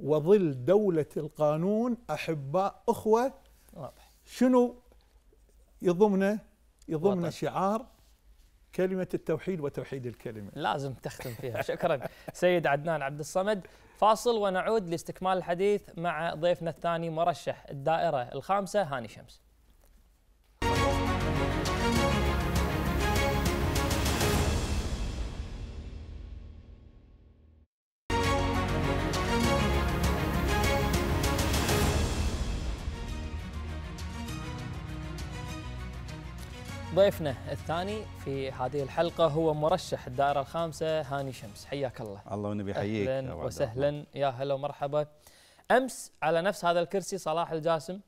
وظل دوله القانون احباء اخوه واضح شنو يضمنا يضمنا شعار كلمة التوحيد وتوحيد الكلمة لازم تختم فيها شكرا سيد عدنان عبد الصمد فاصل ونعود لاستكمال الحديث مع ضيفنا الثاني مرشح الدائرة الخامسة هاني شمس ضيفنا الثاني في هذه الحلقة هو مرشح الدائرة الخامسة هاني شمس حياك الله الله ونبي يحييك أهلا وسهلا يا هلا ومرحبا أمس على نفس هذا الكرسي صلاح الجاسم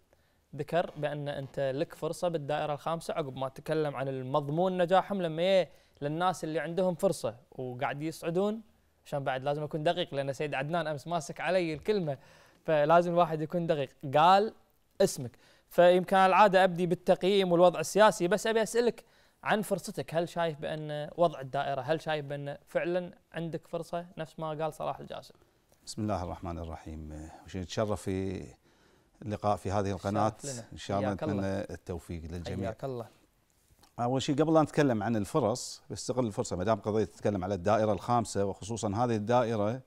ذكر بأن أنت لك فرصة بالدائرة الخامسة عقب ما تكلم عن المضمون نجاحهم لما للناس اللي عندهم فرصة وقاعد يصعدون عشان بعد لازم أكون دقيق لأن سيد عدنان أمس ماسك علي الكلمة فلازم الواحد يكون دقيق قال اسمك فيمكن العاده ابدي بالتقييم والوضع السياسي بس ابي اسالك عن فرصتك هل شايف بان وضع الدائره هل شايف بان فعلا عندك فرصه نفس ما قال صلاح الجاسم بسم الله الرحمن الرحيم نتشرف في اللقاء في هذه القناه ان شاء الله نتمنى التوفيق للجميع حياك الله اول شيء قبل ان نتكلم عن الفرص بستغل الفرصه ما دام قضيه تتكلم على الدائره الخامسه وخصوصا هذه الدائره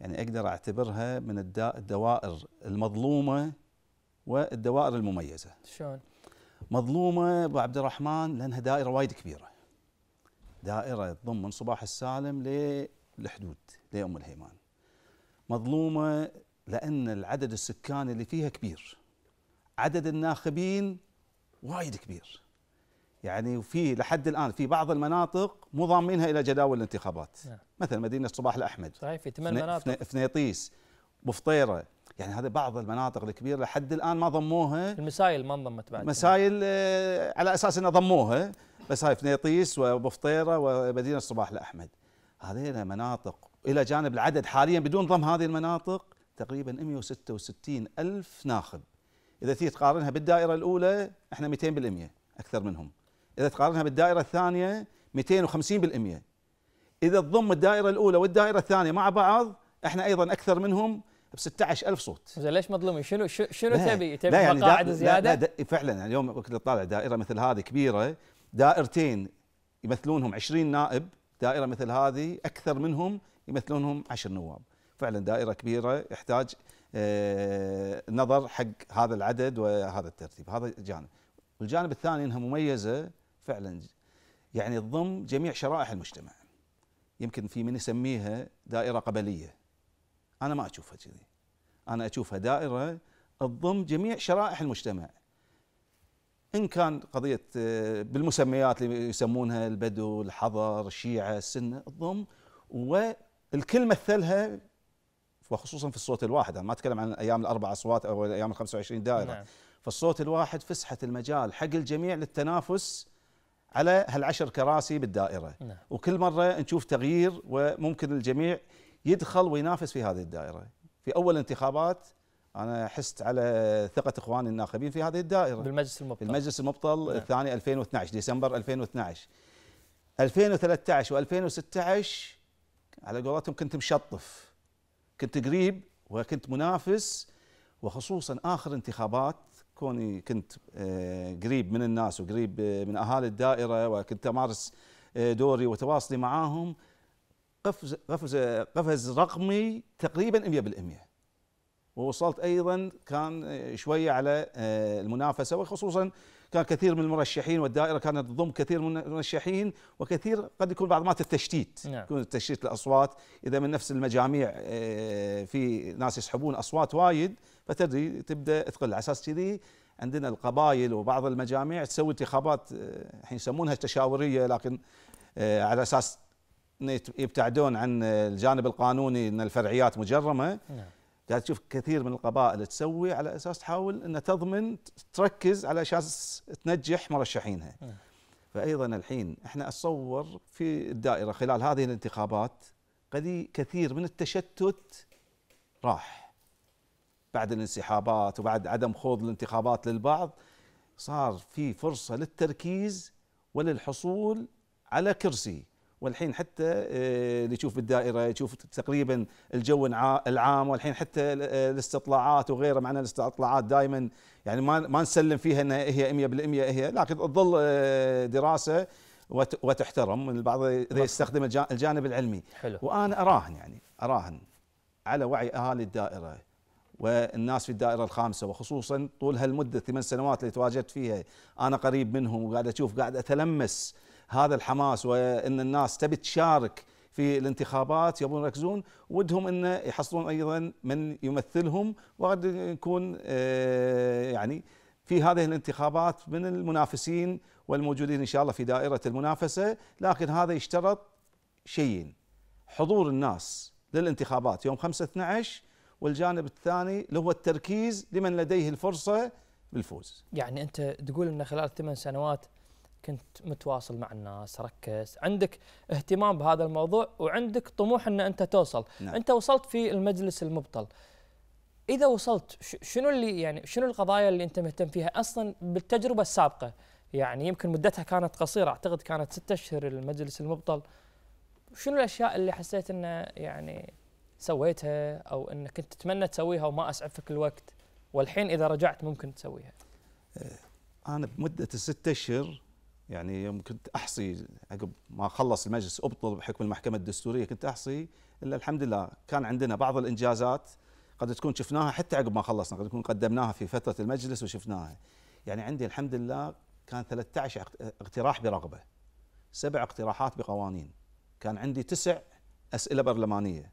يعني اقدر اعتبرها من الدوائر المظلومه والدوائر المميزه شلون مظلومه ابو عبد الرحمن لانها دائره وايد كبيره دائره تضم من صباح السالم للحدود لام الهيمان مظلومه لان العدد السكاني اللي فيها كبير عدد الناخبين وايد كبير يعني وفي لحد الان في بعض المناطق مو ضامنينها الى جداول الانتخابات نعم. مثلا مدينه صباح الاحمد صحيح في ثمان مناطق فنيطيس بفطيره يعني هذا بعض المناطق الكبيره لحد الان ما ضموها المسايل ما انضمت بعد مسايل آه، على اساس انه ضموها بس هاي فنيطيس وبفطيره ومدينه الصباح الاحمد هذه مناطق الى جانب العدد حاليا بدون ضم هذه المناطق تقريبا 166 الف ناخب اذا تيجي تقارنها بالدائره الاولى احنا 200% اكثر منهم اذا تقارنها بالدائره الثانيه 250% اذا تضم الدائره الاولى والدائره الثانيه مع بعض احنا ايضا اكثر منهم ب 16000 صوت زين ليش مظلومين شنو شنو تبي تبي يعني مقاعد زياده لا, لا فعلا يعني اليوم كنت اطالع دائره مثل هذه كبيره دائرتين يمثلونهم 20 نائب دائره مثل هذه اكثر منهم يمثلونهم 10 نواب فعلا دائره كبيره يحتاج آه، نظر حق هذا العدد وهذا الترتيب هذا جانب والجانب الثاني انها مميزه فعلا يعني تضم جميع شرائح المجتمع يمكن في من يسميها دائره قبليه انا ما اشوفها كذي انا اشوفها دائره تضم جميع شرائح المجتمع ان كان قضيه بالمسميات اللي يسمونها البدو الحضر الشيعه السنه تضم والكل مثلها وخصوصا في الصوت الواحد انا ما اتكلم عن ايام الاربع اصوات او ايام ال 25 دائره نعم. فالصوت الواحد فسحه المجال حق الجميع للتنافس على هالعشر كراسي بالدائره نعم. وكل مره نشوف تغيير وممكن الجميع يدخل وينافس في هذه الدائره في اول انتخابات انا حست على ثقه اخواني الناخبين في هذه الدائره بالمجلس المبطل المجلس المبطل نعم. الثاني 2012 ديسمبر 2012 2013 و2016 على قولتهم كنت مشطف كنت قريب وكنت منافس وخصوصا اخر انتخابات كوني كنت آه، قريب من الناس وقريب آه، من اهالي الدائره وكنت امارس آه، دوري وتواصلي معاهم قفز قفز قفز رقمي تقريبا 100% ووصلت ايضا كان شويه على آه، المنافسه وخصوصا كان كثير من المرشحين والدائره كانت تضم كثير من المرشحين وكثير قد يكون بعض مات التشتيت نعم. يكون التشتيت الاصوات اذا من نفس المجاميع آه، في ناس يسحبون اصوات وايد فتدري تبدا تقل على اساس كذي عندنا القبائل وبعض المجاميع تسوي انتخابات آه، الحين يسمونها تشاوريه لكن على اساس يبتعدون عن الجانب القانوني ان الفرعيات مجرمه نعم. قاعد تشوف كثير من القبائل تسوي على اساس تحاول انها تضمن تركز على اساس تنجح مرشحينها. نعم. فايضا الحين احنا اتصور في الدائره خلال هذه الانتخابات كثير من التشتت راح بعد الانسحابات وبعد عدم خوض الانتخابات للبعض صار في فرصه للتركيز وللحصول على كرسي والحين حتى آه، اللي يشوف بالدائره يشوف تقريبا الجو العام والحين حتى آه، الاستطلاعات وغيره معنا الاستطلاعات دائما يعني ما ما نسلم فيها انها هي 100% هي لكن تظل آه، دراسه وتحترم من البعض اذا يستخدم الجانب العلمي حلو. وانا اراهن يعني اراهن على وعي اهالي الدائره والناس في الدائرة الخامسة وخصوصا طول هالمدة ثمان سنوات اللي تواجدت فيها أنا قريب منهم وقاعد أشوف قاعد أتلمس هذا الحماس وان الناس تبي تشارك في الانتخابات يبون يركزون ودهم انه يحصلون ايضا من يمثلهم وقد يكون آه، يعني في هذه الانتخابات من المنافسين والموجودين ان شاء الله في دائره المنافسه لكن هذا يشترط شيئين حضور الناس للانتخابات يوم 5 12 والجانب الثاني اللي هو التركيز لمن لديه الفرصه بالفوز. يعني انت تقول ان خلال ثمان سنوات كنت متواصل مع الناس ركز عندك اهتمام بهذا الموضوع وعندك طموح ان انت توصل نعم. انت وصلت في المجلس المبطل اذا وصلت شنو اللي يعني شنو القضايا اللي انت مهتم فيها اصلا بالتجربه السابقه يعني يمكن مدتها كانت قصيره اعتقد كانت ستة اشهر المجلس المبطل شنو الاشياء اللي حسيت انه يعني سويتها او انك كنت تتمنى تسويها وما اسعفك الوقت والحين اذا رجعت ممكن تسويها أه، انا بمده الست اشهر يعني يوم كنت احصي عقب ما خلص المجلس ابطل بحكم المحكمه الدستوريه كنت احصي الا الحمد لله كان عندنا بعض الانجازات قد تكون شفناها حتى عقب ما خلصنا قد تكون قدمناها في فتره المجلس وشفناها يعني عندي الحمد لله كان 13 اقتراح برغبه سبع اقتراحات بقوانين كان عندي تسع اسئله برلمانيه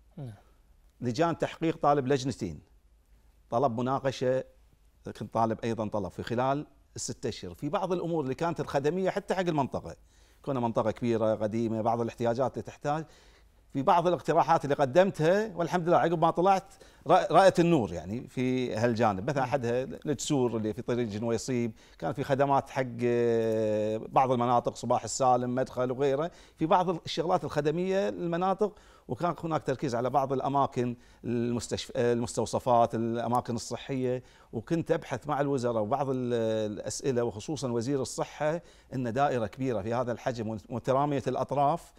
لجان تحقيق طالب لجنتين طلب مناقشه كنت طالب ايضا طلب في خلال الستة اشهر في بعض الامور اللي كانت الخدميه حتى حق المنطقه كنا منطقه كبيره قديمه بعض الاحتياجات اللي تحتاج في بعض الاقتراحات اللي قدمتها والحمد لله عقب ما طلعت رأت النور يعني في هالجانب مثلا أحدها الجسور اللي في طريق جنويصيب كان في خدمات حق آه، بعض المناطق صباح السالم مدخل وغيره في بعض الشغلات الخدمية للمناطق وكان هناك تركيز على بعض الاماكن المستشف... آه، المستوصفات الاماكن الصحيه وكنت ابحث مع الوزراء وبعض الاسئله وخصوصا وزير الصحه ان دائره كبيره في هذا الحجم متراميه الاطراف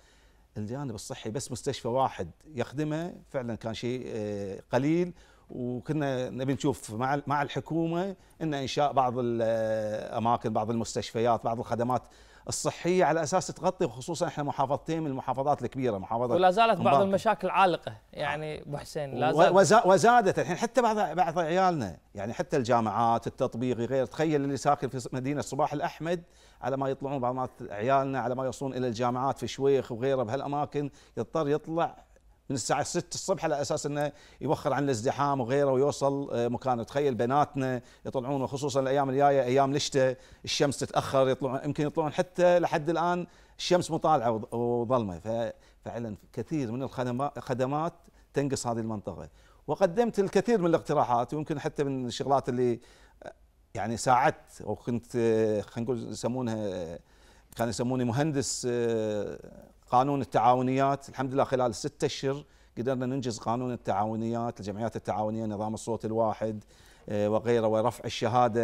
الجانب الصحي بس مستشفى واحد يخدمه فعلا كان شيء آه، قليل وكنا نبي نشوف مع مع الحكومه ان انشاء بعض الاماكن آه، بعض المستشفيات بعض الخدمات الصحيه على اساس تغطي خصوصا احنا محافظتين من المحافظات الكبيره محافظه ولا زالت بعض المشاكل عالقه يعني ابو حسين لا زالت وزادت الحين حتى بعض بعض عيالنا يعني حتى الجامعات التطبيقي غير تخيل اللي ساكن في مدينه صباح الاحمد على ما يطلعون بعض عيالنا على ما يوصلون الى الجامعات في شويخ وغيره بهالاماكن يضطر يطلع من الساعه 6 الصبح على اساس انه يوخر عن الازدحام وغيره ويوصل آه، مكانه تخيل بناتنا يطلعون وخصوصا الايام الجايه ايام الشتاء الشمس تتاخر يطلعون يمكن يطلعون حتى لحد الان الشمس مطالعه وظلمه فعلا كثير من الخدمات تنقص هذه المنطقه وقدمت الكثير من الاقتراحات ويمكن حتى من الشغلات اللي آه، يعني ساعدت وكنت آه، خلينا نقول يسمونها كانوا يسموني مهندس قانون التعاونيات الحمد لله خلال ستة اشهر قدرنا ننجز قانون التعاونيات الجمعيات التعاونيه نظام الصوت الواحد آه، وغيره ورفع الشهاده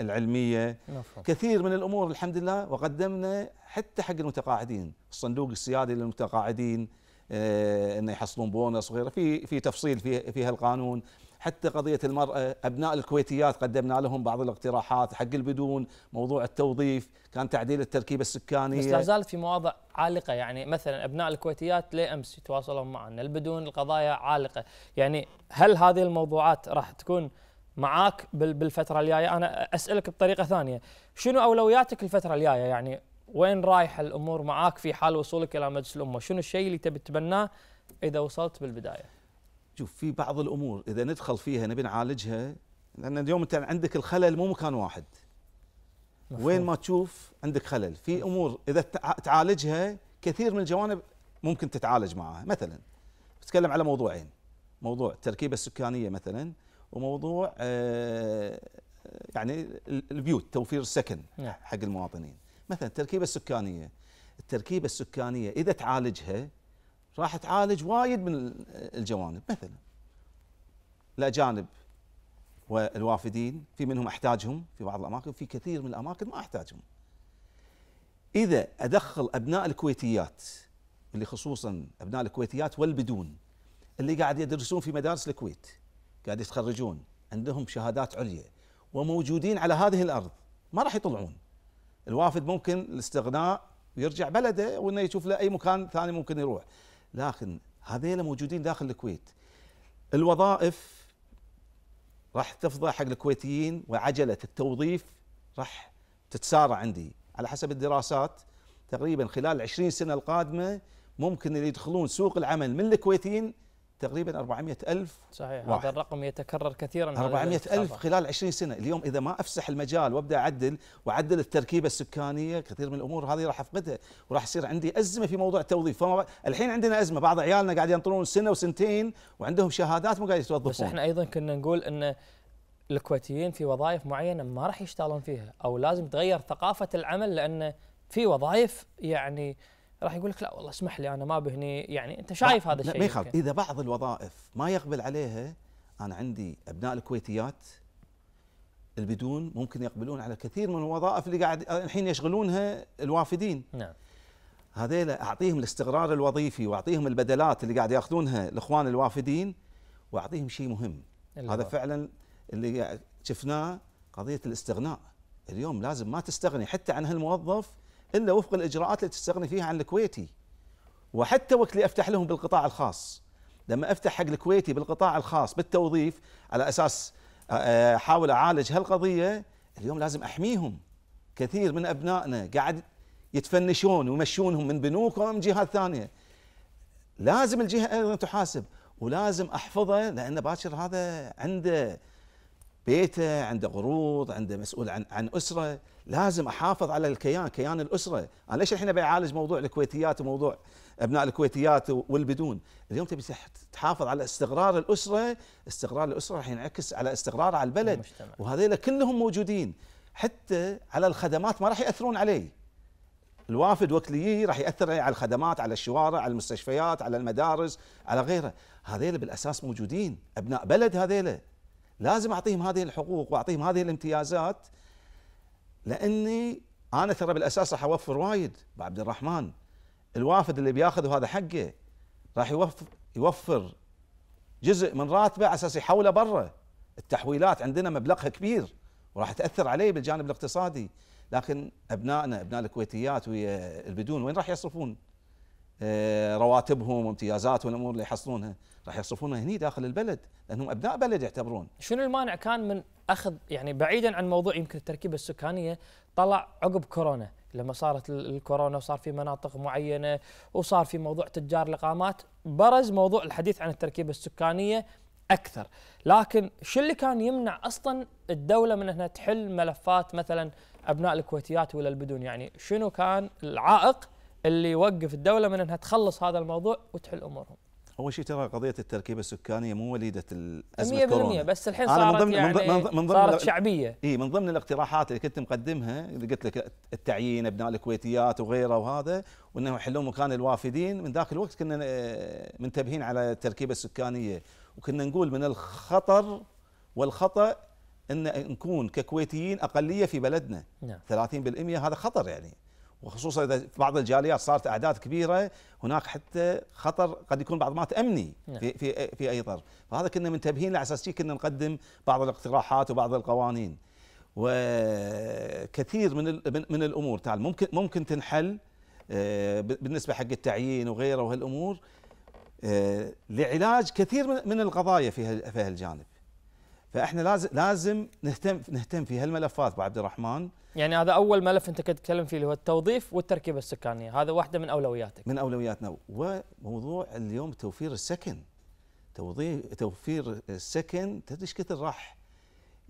العلميه نفهم. كثير من الامور الحمد لله وقدمنا حتى حق المتقاعدين الصندوق السيادي للمتقاعدين آه، انه يحصلون بونص وغيره في في تفصيل في في هالقانون حتى قضية المرأة أبناء الكويتيات قدمنا لهم بعض الاقتراحات حق البدون موضوع التوظيف كان تعديل التركيبة السكانية بس لا زالت في مواضع عالقة يعني مثلا أبناء الكويتيات لأمس يتواصلون معنا البدون القضايا عالقة يعني هل هذه الموضوعات راح تكون معاك بالفترة الجاية أنا أسألك بطريقة ثانية شنو أولوياتك الفترة الجاية يعني وين رايح الأمور معاك في حال وصولك إلى مجلس الأمة شنو الشيء اللي تبي تتبناه إذا وصلت بالبداية شوف في بعض الامور اذا ندخل فيها نبي نعالجها لان اليوم انت عندك الخلل مو مكان واحد مفهوم. وين ما تشوف عندك خلل في امور اذا تعالجها كثير من الجوانب ممكن تتعالج معها مثلا بتكلم على موضوعين موضوع التركيبه السكانيه مثلا وموضوع آه يعني البيوت توفير السكن نعم. حق المواطنين مثلا التركيبه السكانيه التركيبه السكانيه اذا تعالجها راح تعالج وايد من الجوانب مثلا الاجانب والوافدين في منهم احتاجهم في بعض الاماكن في كثير من الاماكن ما احتاجهم اذا ادخل ابناء الكويتيات اللي خصوصا ابناء الكويتيات والبدون اللي قاعد يدرسون في مدارس الكويت قاعد يتخرجون عندهم شهادات عليا وموجودين على هذه الارض ما راح يطلعون الوافد ممكن الاستغناء ويرجع بلده وانه يشوف له اي مكان ثاني ممكن يروح لكن هذيل موجودين داخل الكويت الوظائف راح تفضى حق الكويتيين وعجله التوظيف راح تتسارع عندي على حسب الدراسات تقريبا خلال 20 سنه القادمه ممكن اللي يدخلون سوق العمل من الكويتيين تقريبا 400 ألف صحيح واحد. هذا الرقم يتكرر كثيرا 400 ألف خلال 20 سنة اليوم إذا ما أفسح المجال وأبدأ أعدل وأعدل التركيبة السكانية كثير من الأمور هذه راح أفقدها وراح يصير عندي أزمة في موضوع التوظيف فما الحين عندنا أزمة بعض عيالنا قاعد ينطرون سنة وسنتين وعندهم شهادات مو قاعد يتوظفون بس احنا أيضا كنا نقول أن الكويتيين في وظائف معينة ما راح يشتغلون فيها أو لازم تغير ثقافة العمل لأن في وظائف يعني راح يقول لك لا والله اسمح لي انا ما بهني يعني انت شايف هذا الشيء ما يخالف اذا بعض الوظائف ما يقبل عليها انا عندي ابناء الكويتيات البدون ممكن يقبلون على كثير من الوظائف اللي قاعد الحين يشغلونها الوافدين نعم هذيلا اعطيهم الاستقرار الوظيفي واعطيهم البدلات اللي قاعد ياخذونها الاخوان الوافدين واعطيهم شيء مهم هذا هو. فعلا اللي شفناه قضيه الاستغناء اليوم لازم ما تستغني حتى عن هالموظف إلا وفق الإجراءات التي تستغني فيها عن الكويتي وحتى وقت اللي أفتح لهم بالقطاع الخاص لما أفتح حق الكويتي بالقطاع الخاص بالتوظيف على أساس آه، آه، أحاول أعالج هالقضية اليوم لازم أحميهم كثير من أبنائنا قاعد يتفنشون ويمشونهم من بنوك ومن جهات ثانية لازم الجهة أيضا تحاسب ولازم أحفظه لأن باكر هذا عنده بيته عنده قروض عنده مسؤول عن عن اسره لازم احافظ على الكيان كيان الاسره انا ليش الحين ابي اعالج موضوع الكويتيات وموضوع ابناء الكويتيات والبدون اليوم تبي تحافظ على استقرار الاسره استقرار الاسره راح ينعكس على استقرار على البلد المجتمع. وهذيلا كلهم موجودين حتى على الخدمات ما راح ياثرون عليه الوافد وقت اللي راح ياثر على الخدمات على الشوارع على المستشفيات على المدارس على غيره هذيلا بالاساس موجودين ابناء بلد هذيلا لازم اعطيهم هذه الحقوق واعطيهم هذه الامتيازات لاني انا ترى بالاساس راح اوفر وايد بعبد الرحمن الوافد اللي بياخذ هذا حقه راح يوفر يوفر جزء من راتبه على اساس يحوله برا التحويلات عندنا مبلغها كبير وراح تاثر عليه بالجانب الاقتصادي لكن ابنائنا ابناء الكويتيات ويا البدون وين راح يصرفون؟ آه، رواتبهم وامتيازاتهم والامور اللي يحصلونها راح يصرفونها هني داخل البلد لانهم ابناء بلد يعتبرون. شنو المانع كان من اخذ يعني بعيدا عن موضوع يمكن التركيبه السكانيه طلع عقب كورونا لما صارت الكورونا وصار في مناطق معينه وصار في موضوع تجار الاقامات برز موضوع الحديث عن التركيبه السكانيه اكثر، لكن شو اللي كان يمنع اصلا الدوله من انها تحل ملفات مثلا ابناء الكويتيات ولا البدون يعني شنو كان العائق اللي يوقف الدوله من انها تخلص هذا الموضوع وتحل امورهم اول شيء ترى قضيه التركيبه السكانيه مو وليده الازمه 100% كورونا. بس الحين صارت من يعني ضمن يعني من ضمن صارت شعبيه اي من ضمن الاقتراحات اللي كنت مقدمها اللي قلت لك التعيين ابناء الكويتيات وغيره وهذا وانه يحلون مكان الوافدين من ذاك الوقت كنا آه، منتبهين على التركيبه السكانيه وكنا نقول من الخطر والخطا ان نكون ككويتيين اقليه في بلدنا نعم. 30% هذا خطر يعني وخصوصا اذا في بعض الجاليات صارت اعداد كبيره هناك حتى خطر قد يكون بعض مات امني نعم. في في في اي ظرف، فهذا كنا منتبهين على اساس كنا نقدم بعض الاقتراحات وبعض القوانين. وكثير من من الامور تعال ممكن ممكن تنحل آه، بالنسبه حق التعيين وغيره وهالامور آه، لعلاج كثير من القضايا في في هالجانب. فاحنا لازم لازم نهتم نهتم في هالملفات ابو عبد الرحمن يعني هذا اول ملف انت كنت تتكلم فيه اللي هو التوظيف والتركيبه السكانيه، هذا واحده من اولوياتك. من اولوياتنا وموضوع اليوم توفير السكن. توظيف توفير السكن تدري ايش كثر راح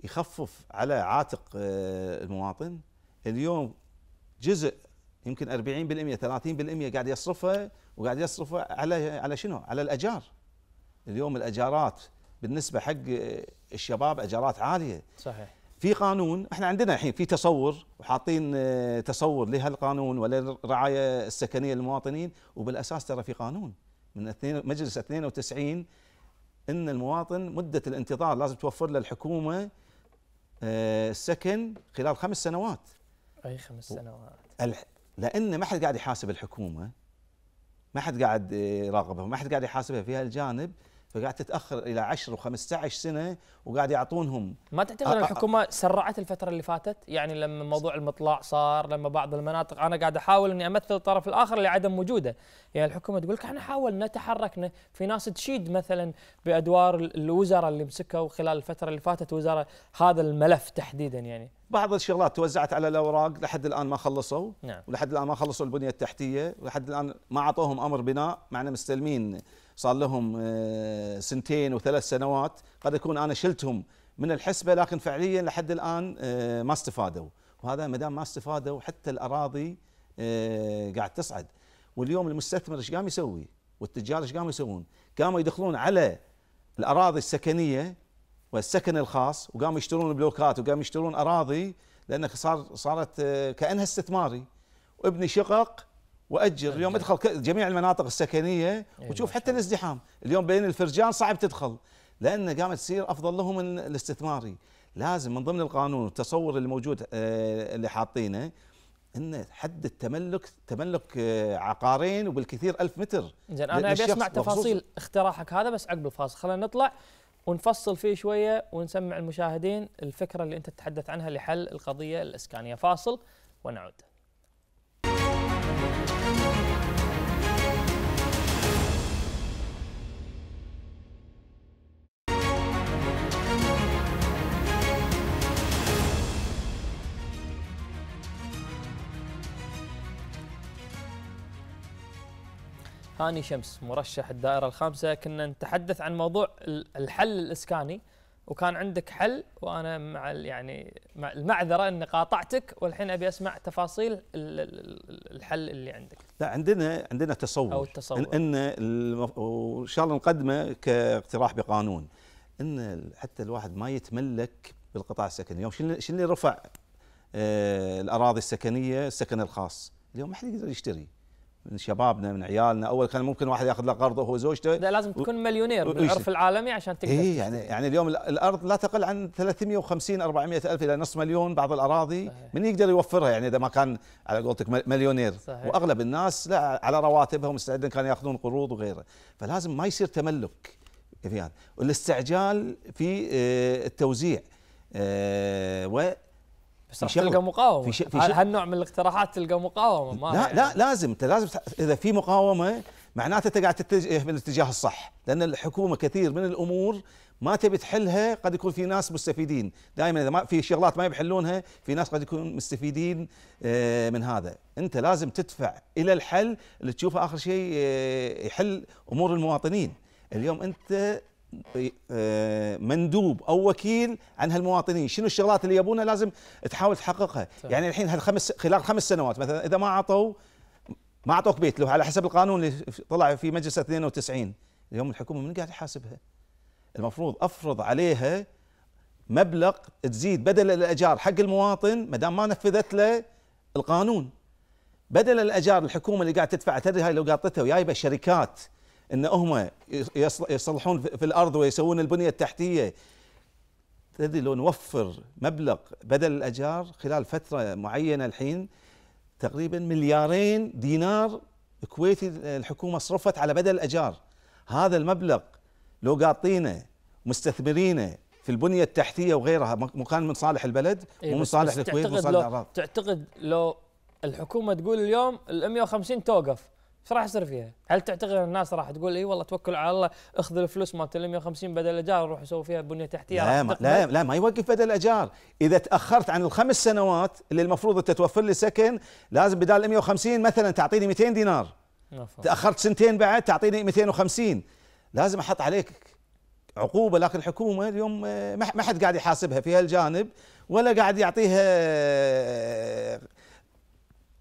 يخفف على عاتق آه، المواطن؟ اليوم جزء يمكن 40% 30% قاعد يصرفه وقاعد يصرفه على على شنو؟ على الاجار. اليوم الاجارات بالنسبه حق الشباب اجارات عاليه صحيح في قانون احنا عندنا الحين في تصور وحاطين آه، تصور لهالقانون وللرعايه السكنيه للمواطنين وبالاساس ترى في قانون من اثنين مجلس 92 ان المواطن مده الانتظار لازم توفر له الحكومه السكن آه، خلال خمس سنوات اي خمس سنوات لان ما حد قاعد يحاسب الحكومه ما حد قاعد آه، يراقبها ما حد قاعد يحاسبها في هالجانب فقاعد تتاخر الى 10 و15 سنه وقاعد يعطونهم ما تعتبر الحكومه سرعت الفتره اللي فاتت يعني لما موضوع المطلع صار لما بعض المناطق انا قاعد احاول اني امثل الطرف الاخر اللي عدم وجوده يعني الحكومه تقول لك احنا حاولنا تحركنا في ناس تشيد مثلا بادوار الوزراء اللي مسكوا خلال الفتره اللي فاتت وزاره هذا الملف تحديدا يعني بعض الشغلات توزعت على الاوراق لحد الان ما خلصوا نعم. ولحد الان ما خلصوا البنيه التحتيه ولحد الان ما اعطوهم امر بناء معنا مستلمين صار لهم آه، سنتين وثلاث سنوات قد اكون انا شلتهم من الحسبه لكن فعليا لحد الان آه، ما استفادوا وهذا ما دام ما استفادوا حتى الاراضي آه، قاعد تصعد واليوم المستثمر ايش قام يسوي؟ والتجار ايش قاموا يسوون؟ قاموا يدخلون على الاراضي السكنيه والسكن الخاص وقاموا يشترون بلوكات وقاموا يشترون اراضي لانها صار صارت كانها استثماري وابني شقق واجر اليوم ادخل جميع المناطق السكنيه إيه، وتشوف حتى الازدحام اليوم بين الفرجان صعب تدخل لان قامت تصير افضل لهم من الاستثماري لازم من ضمن القانون والتصور اللي موجود آه، اللي حاطينه ان حد التملك تملك آه، عقارين وبالكثير ألف متر زين انا ابي اسمع تفاصيل اقتراحك هذا بس عقب الفاصل خلينا نطلع ونفصل فيه شويه ونسمع المشاهدين الفكره اللي انت تتحدث عنها لحل القضيه الاسكانيه فاصل ونعود هاني شمس مرشح الدائرة الخامسة كنا نتحدث عن موضوع الحل الإسكاني وكان عندك حل وأنا مع يعني مع المعذرة أني قاطعتك والحين أبي أسمع تفاصيل الحل اللي عندك لا عندنا عندنا تصور أو التصور إن, إن وإن شاء الله نقدمه كاقتراح بقانون إن حتى الواحد ما يتملك بالقطاع السكني اليوم شنو اللي رفع آه الأراضي السكنية السكن الخاص اليوم ما حد يقدر يشتري من شبابنا من عيالنا اول كان ممكن واحد ياخذ له قرض وهو زوجته لا لازم تكون مليونير بالعرف العالمي عشان تقدر اي يعني يعني اليوم الارض لا تقل عن 350 400 الف الى نصف مليون بعض الاراضي صحيح. من يقدر يوفرها يعني اذا ما كان على قولتك مليونير صحيح. واغلب الناس لا على رواتبهم مستعدين كانوا ياخذون قروض وغيره فلازم ما يصير تملك في هذا والاستعجال في آه، التوزيع آه، و بس راح تلقى مقاومه في, شغل في شغل هالنوع من الاقتراحات تلقى مقاومه ما لا يعني. لا لازم انت لازم اذا في مقاومه معناته انت قاعد تتجه من الاتجاه الصح لان الحكومه كثير من الامور ما تبي تحلها قد يكون في ناس مستفيدين دائما اذا ما في شغلات ما يحلونها في ناس قد يكون مستفيدين آه، من هذا انت لازم تدفع الى الحل اللي تشوفه اخر شيء آه، يحل امور المواطنين اليوم انت آه، مندوب او وكيل عن هالمواطنين شنو الشغلات اللي يبونها لازم تحاول تحققها طيب. يعني الحين هالخمس خلال خمس سنوات مثلا اذا ما اعطوا ما اعطوك بيت لو على حسب القانون اللي طلع في مجلس 92 اليوم الحكومه من قاعد يحاسبها المفروض افرض عليها مبلغ تزيد بدل الاجار حق المواطن ما دام ما نفذت له القانون بدل الاجار الحكومه اللي قاعد تدفع تدري هاي لو قاطتها وجايبه شركات ان هم يصلحون في الارض ويسوون البنيه التحتيه تدري لو نوفر مبلغ بدل الاجار خلال فتره معينه الحين تقريبا مليارين دينار كويتي الحكومه صرفت على بدل الاجار هذا المبلغ لو قاطينه مستثمرينه في البنيه التحتيه وغيرها مكان من صالح البلد إيه ومن صالح الكويت ومن صالح العراق تعتقد لو الحكومه تقول اليوم ال 150 توقف ايش راح يصير فيها؟ هل تعتقد ان الناس راح تقول اي والله توكل على الله اخذ الفلوس مالت ال 150 بدل الايجار روح سوي فيها بنيه تحتيه لا ما لا لا ما يوقف بدل الايجار، اذا تاخرت عن الخمس سنوات اللي المفروض انت توفر لي سكن لازم بدال 150 مثلا تعطيني 200 دينار. مفهوم. تاخرت سنتين بعد تعطيني 250 لازم احط عليك عقوبه لكن الحكومه اليوم آه، ما حد قاعد يحاسبها في هالجانب ولا قاعد يعطيها آه،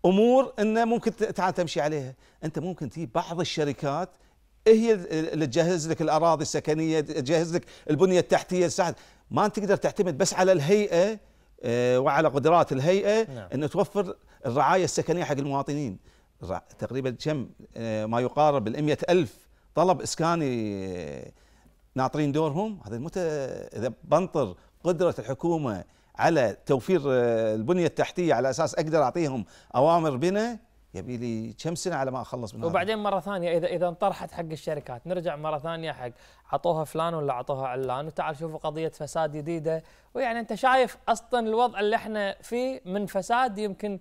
امور انه ممكن تعال تمشي عليها انت ممكن تجيب بعض الشركات هي اللي تجهز لك الاراضي السكنيه تجهز لك البنيه التحتيه تساعد ما تقدر تعتمد بس على الهيئه آه، وعلى قدرات الهيئه نعم. ان توفر الرعايه السكنيه حق المواطنين تقريبا كم آه، ما يقارب ال ألف طلب اسكاني آه، ناطرين دورهم هذا متى اذا بنطر قدره الحكومه على توفير آه، البنيه التحتيه على اساس اقدر اعطيهم اوامر بناء يبي لي كم سنه على ما اخلص من وبعدين مره ثانيه اذا اذا انطرحت حق الشركات نرجع مره ثانيه حق عطوها فلان ولا عطوها علان وتعال شوفوا قضيه فساد جديده ويعني انت شايف اصلا الوضع اللي احنا فيه من فساد يمكن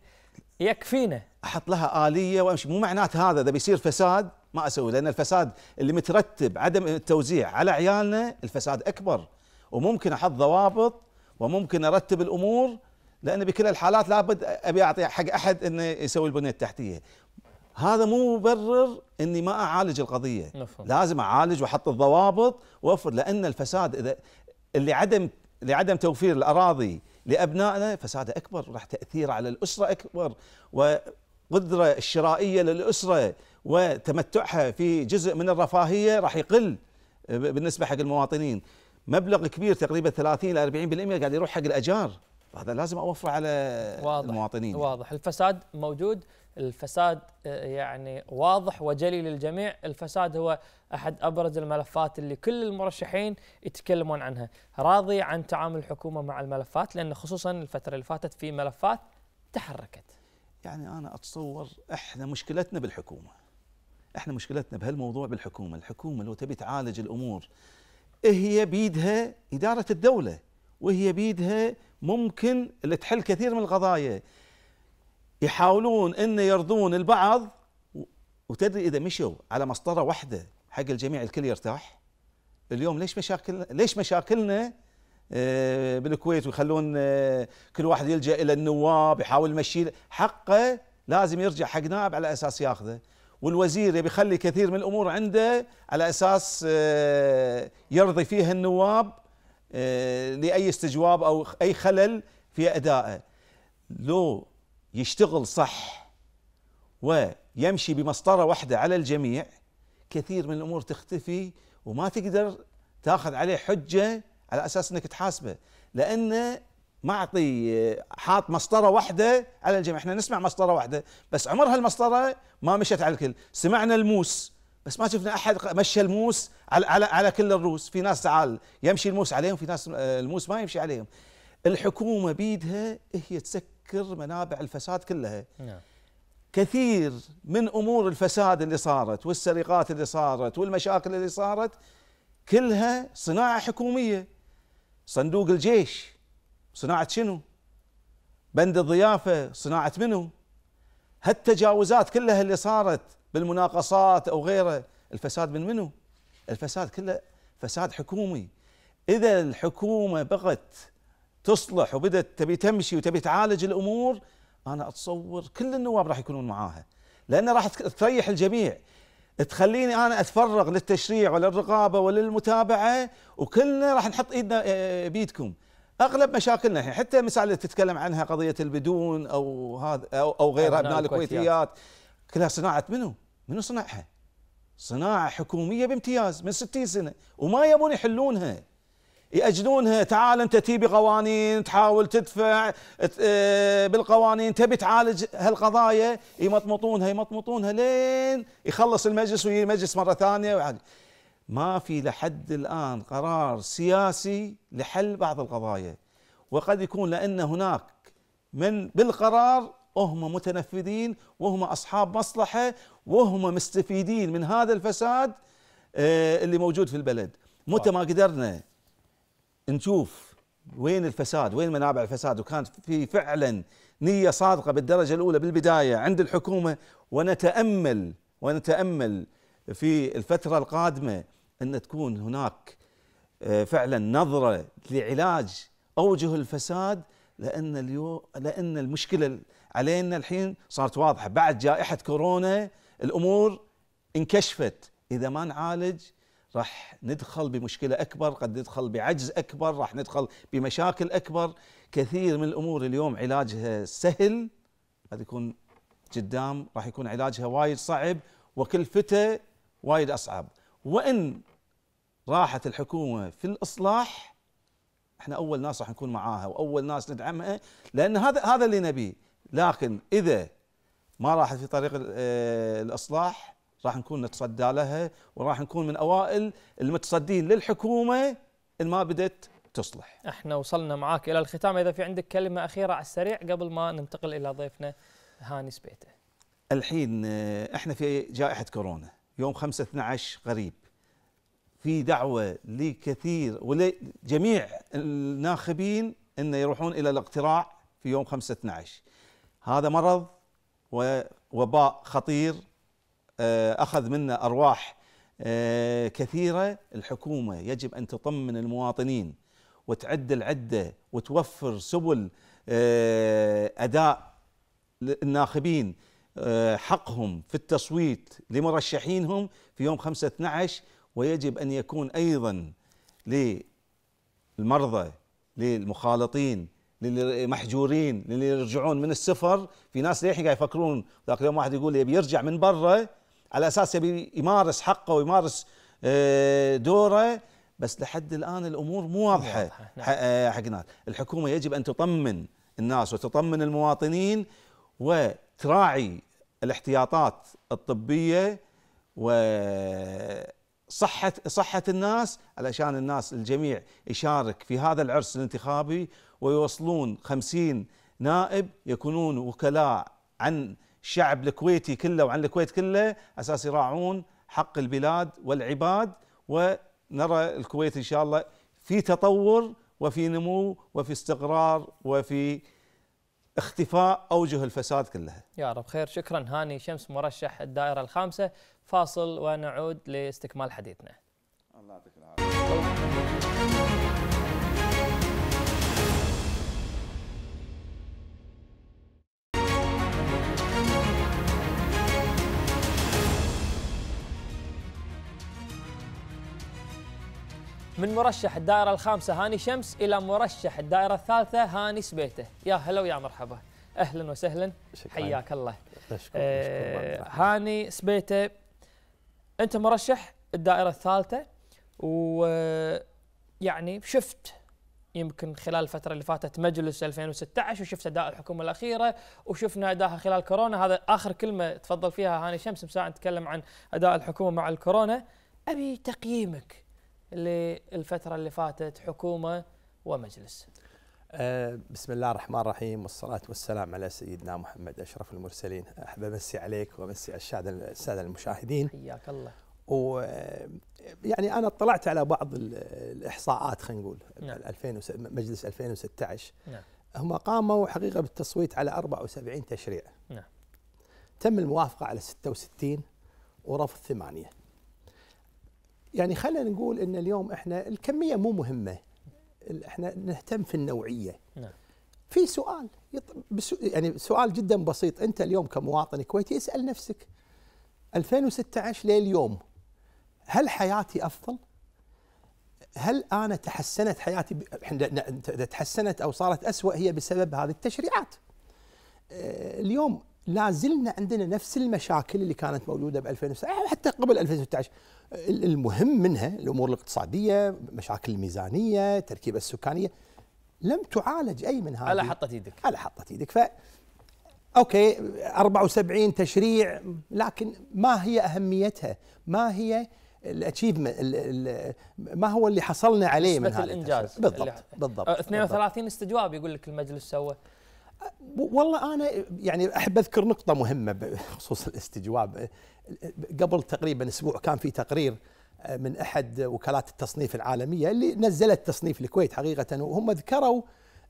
يكفينا احط لها اليه وامشي مو معناته هذا اذا بيصير فساد ما اسوي لان الفساد اللي مترتب عدم التوزيع على عيالنا الفساد اكبر وممكن احط ضوابط وممكن ارتب الامور لان بكل الحالات لابد ابي اعطي حق احد انه يسوي البنيه التحتيه هذا مو مبرر اني ما اعالج القضيه مفهوم. لازم اعالج واحط الضوابط وافر لان الفساد اذا اللي عدم لعدم توفير الاراضي لابنائنا فساده اكبر راح تاثير على الاسره اكبر وقدره الشرائيه للاسره وتمتعها في جزء من الرفاهيه راح يقل بالنسبه حق المواطنين مبلغ كبير تقريبا 30 ل 40% قاعد يروح حق الاجار هذا لازم اوفره على واضح المواطنين واضح الفساد موجود الفساد آه، يعني واضح وجلي للجميع الفساد هو احد ابرز الملفات اللي كل المرشحين يتكلمون عنها راضي عن تعامل الحكومه مع الملفات لان خصوصا الفتره اللي فاتت في ملفات تحركت يعني انا اتصور احنا مشكلتنا بالحكومه احنا مشكلتنا بهالموضوع بالحكومه الحكومه لو تبي تعالج الامور هي بيدها إدارة الدولة وهي بيدها ممكن اللي تحل كثير من القضايا يحاولون أن يرضون البعض وتدري إذا مشوا على مسطرة واحدة حق الجميع الكل يرتاح اليوم ليش مشاكل ليش مشاكلنا آه، بالكويت ويخلون آه، كل واحد يلجأ إلى النواب يحاول يمشي حقه لازم يرجع حق نائب على أساس ياخذه والوزير يبي يخلي كثير من الامور عنده على اساس آه، يرضي فيها النواب آه، لاي استجواب او اي خلل في ادائه لو يشتغل صح ويمشي بمسطره واحده على الجميع كثير من الامور تختفي وما تقدر تاخذ عليه حجه على اساس انك تحاسبه لان معطي آه، حاط مسطره واحده على الجميع احنا نسمع مسطره واحده بس عمر هالمسطره ما مشت على الكل سمعنا الموس بس ما شفنا احد مشى الموس على على على كل الروس في ناس تعال يمشي الموس عليهم في ناس آه، الموس ما يمشي عليهم الحكومه بيدها هي تسكر منابع الفساد كلها نعم. كثير من امور الفساد اللي صارت والسرقات اللي صارت والمشاكل اللي صارت كلها صناعه حكوميه صندوق الجيش صناعة شنو بند الضيافة صناعة منو هالتجاوزات كلها اللي صارت بالمناقصات أو غيره الفساد من منو الفساد كله فساد حكومي إذا الحكومة بغت تصلح وبدت تبي تمشي وتبي تعالج الأمور أنا أتصور كل النواب راح يكونون معاها لأن راح تريح الجميع تخليني انا اتفرغ للتشريع وللرقابه وللمتابعه وكلنا راح نحط ايدنا بيدكم اغلب مشاكلنا الحين حتى المسائل اللي تتكلم عنها قضيه البدون او هذا او, أو غيرها ابناء نعم، الكويتيات كلها صناعه منو؟ منو صنعها؟ صناعه حكوميه بامتياز من 60 سنه وما يبون يحلونها يأجلونها تعال انت تبي قوانين تحاول تدفع آه، بالقوانين تبي تعالج هالقضايا يمطمطونها يمطمطونها لين يخلص المجلس ويجي المجلس مره ثانيه وعلي. ما في لحد الآن قرار سياسي لحل بعض القضايا وقد يكون لأن هناك من بالقرار هم متنفذين وهم أصحاب مصلحة وهم مستفيدين من هذا الفساد آه، اللي موجود في البلد متى ما قدرنا نشوف وين الفساد وين منابع الفساد وكان في فعلا نية صادقة بالدرجة الأولى بالبداية عند الحكومة ونتأمل ونتأمل في الفترة القادمة ان تكون هناك آه، فعلا نظره لعلاج اوجه الفساد لان اليوم لان المشكله علينا الحين صارت واضحه بعد جائحه كورونا الامور انكشفت اذا ما نعالج راح ندخل بمشكله اكبر قد ندخل بعجز اكبر راح ندخل بمشاكل اكبر كثير من الامور اليوم علاجها سهل قد يكون قدام راح يكون علاجها وايد صعب وكلفته وايد اصعب وان راحت الحكومه في الاصلاح احنا اول ناس راح نكون معاها واول ناس ندعمها إيه؟ لان هذا هذا اللي نبيه لكن اذا ما راحت في طريق آه، الاصلاح راح نكون نتصدى لها وراح نكون من اوائل المتصدين للحكومه إن ما بدت تصلح. احنا وصلنا معاك الى الختام اذا في عندك كلمه اخيره على السريع قبل ما ننتقل الى ضيفنا هاني سبيته. الحين آه، احنا في جائحه كورونا يوم 5 12 قريب في دعوة لكثير ولجميع الناخبين أن يروحون إلى الاقتراع في يوم 5 12 هذا مرض ووباء خطير آه، أخذ منا أرواح آه، كثيرة الحكومة يجب أن تطمن المواطنين وتعد العدة وتوفر سبل آه، أداء الناخبين حقهم في التصويت لمرشحينهم في يوم 5 12 ويجب ان يكون ايضا للمرضى للمخالطين للمحجورين للي يرجعون من السفر في ناس للحين قاعد يفكرون ذاك اليوم واحد يقول يبي يرجع من برا على اساس يبي يمارس حقه ويمارس آه، دوره بس لحد الان الامور مو واضحه نعم. آه، حقنا الحكومه يجب ان تطمن الناس وتطمن المواطنين وتراعي الاحتياطات الطبيه و صحة صحة الناس علشان الناس الجميع يشارك في هذا العرس الانتخابي ويوصلون خمسين نائب يكونون وكلاء عن الشعب الكويتي كله وعن الكويت كله أساس يراعون حق البلاد والعباد ونرى الكويت إن شاء الله في تطور وفي نمو وفي استقرار وفي اختفاء اوجه الفساد كلها. يا رب خير شكرا هاني شمس مرشح الدائره الخامسه فاصل ونعود لاستكمال حديثنا. الله يعطيك العافيه. من مرشح الدائرة الخامسة هاني شمس إلى مرشح الدائرة الثالثة هاني سبيته يا هلا ويا مرحبا أهلا وسهلا شكرا. حياك الله أشكر. أشكر آه، هاني سبيته أنت مرشح الدائرة الثالثة ويعني آه، شفت يمكن خلال الفترة اللي فاتت مجلس 2016 وشفت أداء الحكومة الأخيرة وشفنا أداءها خلال كورونا هذا آخر كلمة تفضل فيها هاني شمس مساء نتكلم عن أداء الحكومة مع الكورونا أبي تقييمك للفتره اللي فاتت حكومه ومجلس. آه، بسم الله الرحمن الرحيم والصلاة والسلام على سيدنا محمد أشرف المرسلين أحب أمسي عليك وأمسي على السادة المشاهدين حياك الله و يعني أنا اطلعت على بعض الإحصاءات خلينا نقول نعم. 2000 مجلس 2016 نعم. هم قاموا حقيقة بالتصويت على 74 تشريع نعم. تم الموافقة على 66 ورفض ثمانية يعني خلينا نقول ان اليوم احنا الكميه مو مهمه احنا نهتم في النوعيه نعم في سؤال يعني سؤال جدا بسيط انت اليوم كمواطن كويتي اسال نفسك 2016 لليوم هل حياتي افضل؟ هل انا تحسنت حياتي اذا تحسنت او صارت اسوء هي بسبب هذه التشريعات؟ آه، اليوم لا زلنا عندنا نفس المشاكل اللي كانت موجوده ب 2016 حتى قبل 2016 المهم منها الامور الاقتصاديه مشاكل الميزانيه التركيبه السكانيه لم تعالج اي من هذه على حطة يدك على حطة يدك ف اوكي 74 تشريع لكن ما هي اهميتها؟ ما هي الاتشيفمنت ما هو اللي حصلنا عليه من هذا الانجاز بالضبط بالضبط 32 آه، استجواب يقول لك المجلس سوى والله انا يعني احب اذكر نقطه مهمه بخصوص الاستجواب قبل تقريبا اسبوع كان في تقرير من احد وكالات التصنيف العالميه اللي نزلت تصنيف الكويت حقيقه وهم ذكروا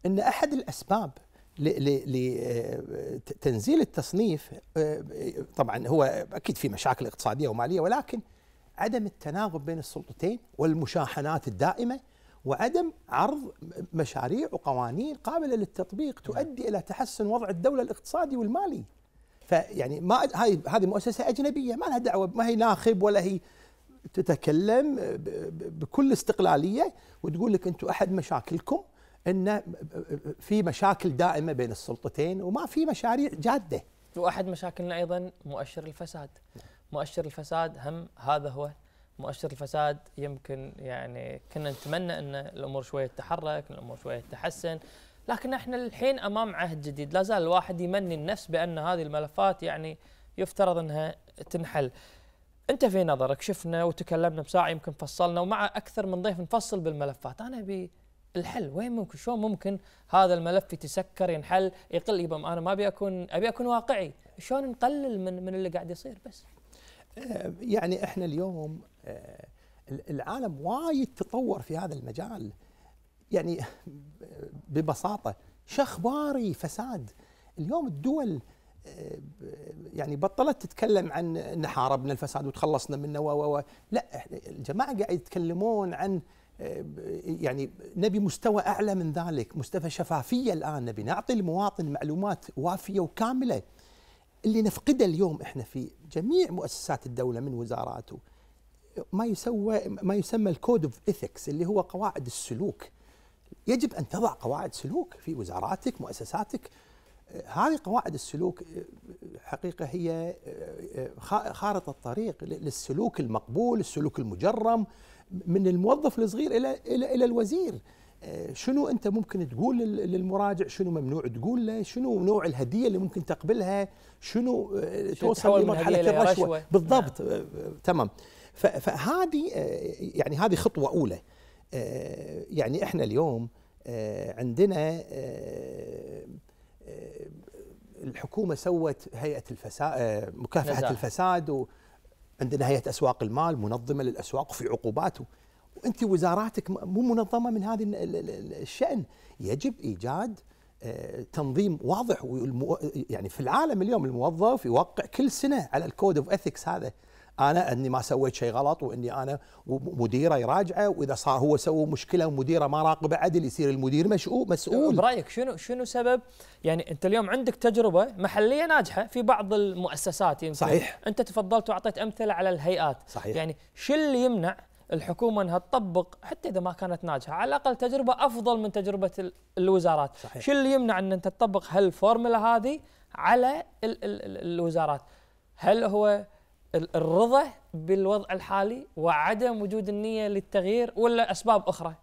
ان احد الاسباب لتنزيل التصنيف طبعا هو اكيد في مشاكل اقتصاديه وماليه ولكن عدم التناغم بين السلطتين والمشاحنات الدائمه وعدم عرض مشاريع وقوانين قابله للتطبيق تؤدي الى تحسن وضع الدوله الاقتصادي والمالي. فيعني ما هاي هذه مؤسسه اجنبيه ما لها دعوه ما هي ناخب ولا هي تتكلم بكل استقلاليه وتقول لك انتم احد مشاكلكم ان في مشاكل دائمه بين السلطتين وما في مشاريع جاده. واحد مشاكلنا ايضا مؤشر الفساد. مؤشر الفساد هم هذا هو مؤشر الفساد يمكن يعني كنا نتمنى ان الامور شويه تتحرك، الامور شويه تتحسن، لكن احنا الحين امام عهد جديد، لا زال الواحد يمني النفس بان هذه الملفات يعني يفترض انها تنحل. انت في نظرك شفنا وتكلمنا بساعه يمكن فصلنا ومع اكثر من ضيف نفصل بالملفات، انا ابي الحل وين ممكن شلون ممكن هذا الملف يتسكر ينحل يقل يبم انا ما ابي اكون ابي اكون واقعي شلون نقلل من من اللي قاعد يصير بس آه، يعني احنا اليوم آه، العالم وايد تطور في هذا المجال يعني ببساطه شخباري فساد اليوم الدول آه، يعني بطلت تتكلم عن ان حاربنا الفساد وتخلصنا منه و و لا الجماعه قاعد يتكلمون عن آه، يعني نبي مستوى اعلى من ذلك، مستوى شفافيه الان نبي نعطي المواطن معلومات وافيه وكامله اللي نفقده اليوم احنا في جميع مؤسسات الدوله من وزارات ما يسوى ما يسمى الكود اوف ايثكس اللي هو قواعد السلوك يجب ان تضع قواعد سلوك في وزاراتك مؤسساتك آه، هذه قواعد السلوك آه، حقيقه هي آه، خارطه الطريق للسلوك المقبول السلوك المجرم من الموظف الصغير الى الى الى الوزير شنو انت ممكن تقول للمراجع شنو ممنوع تقول له شنو نوع الهديه اللي ممكن تقبلها شنو, شنو توصل لمرحله الرشوه بالضبط نعم. تمام فهذه آه، يعني هذه خطوه اولى آه، يعني احنا اليوم آه، عندنا الحكومه سوت هيئه الفساد مكافحه نزاح. الفساد وعندنا هيئه اسواق المال منظمه للاسواق وفي عقوبات وانت وزاراتك مو منظمه من هذا الشان يجب ايجاد تنظيم واضح يعني في العالم اليوم الموظف يوقع كل سنه على الكود اوف اثكس هذا انا اني ما سويت شيء غلط واني انا ومديره يراجعه واذا صار هو سوى مشكله ومديره ما راقبه عدل يصير المدير مشؤول مسؤول برايك شنو شنو سبب يعني انت اليوم عندك تجربه محليه ناجحه في بعض المؤسسات يمكن صحيح انت تفضلت واعطيت امثله على الهيئات صحيح يعني شو اللي يمنع الحكومه انها تطبق حتى اذا ما كانت ناجحه على الاقل تجربه افضل من تجربه الوزارات صحيح. شو اللي يمنع ان انت تطبق هالفورمولا هذه على الوزارات هل هو الرضا بالوضع الحالي وعدم وجود النية للتغيير ولا أسباب أخرى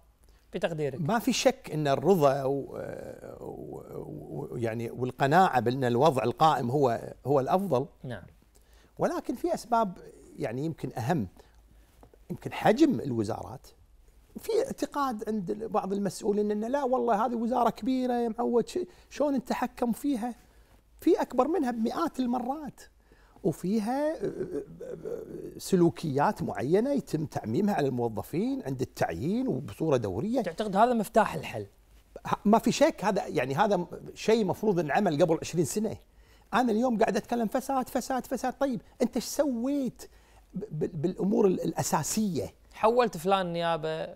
بتقديرك ما في شك أن الرضا و... و... و... يعني والقناعة بأن الوضع القائم هو هو الأفضل نعم ولكن في أسباب يعني يمكن أهم يمكن حجم الوزارات في اعتقاد عند بعض المسؤولين ان لا والله هذه وزاره كبيره يا معود شلون نتحكم فيها؟ في اكبر منها بمئات المرات وفيها آه، آه، آه، سلوكيات معينه يتم تعميمها على الموظفين عند التعيين وبصوره دوريه تعتقد هذا مفتاح الحل ما في شك هذا يعني هذا شيء مفروض انعمل قبل 20 سنه انا اليوم قاعد اتكلم فساد فساد فساد طيب انت ايش سويت بالامور الاساسيه حولت فلان نيابه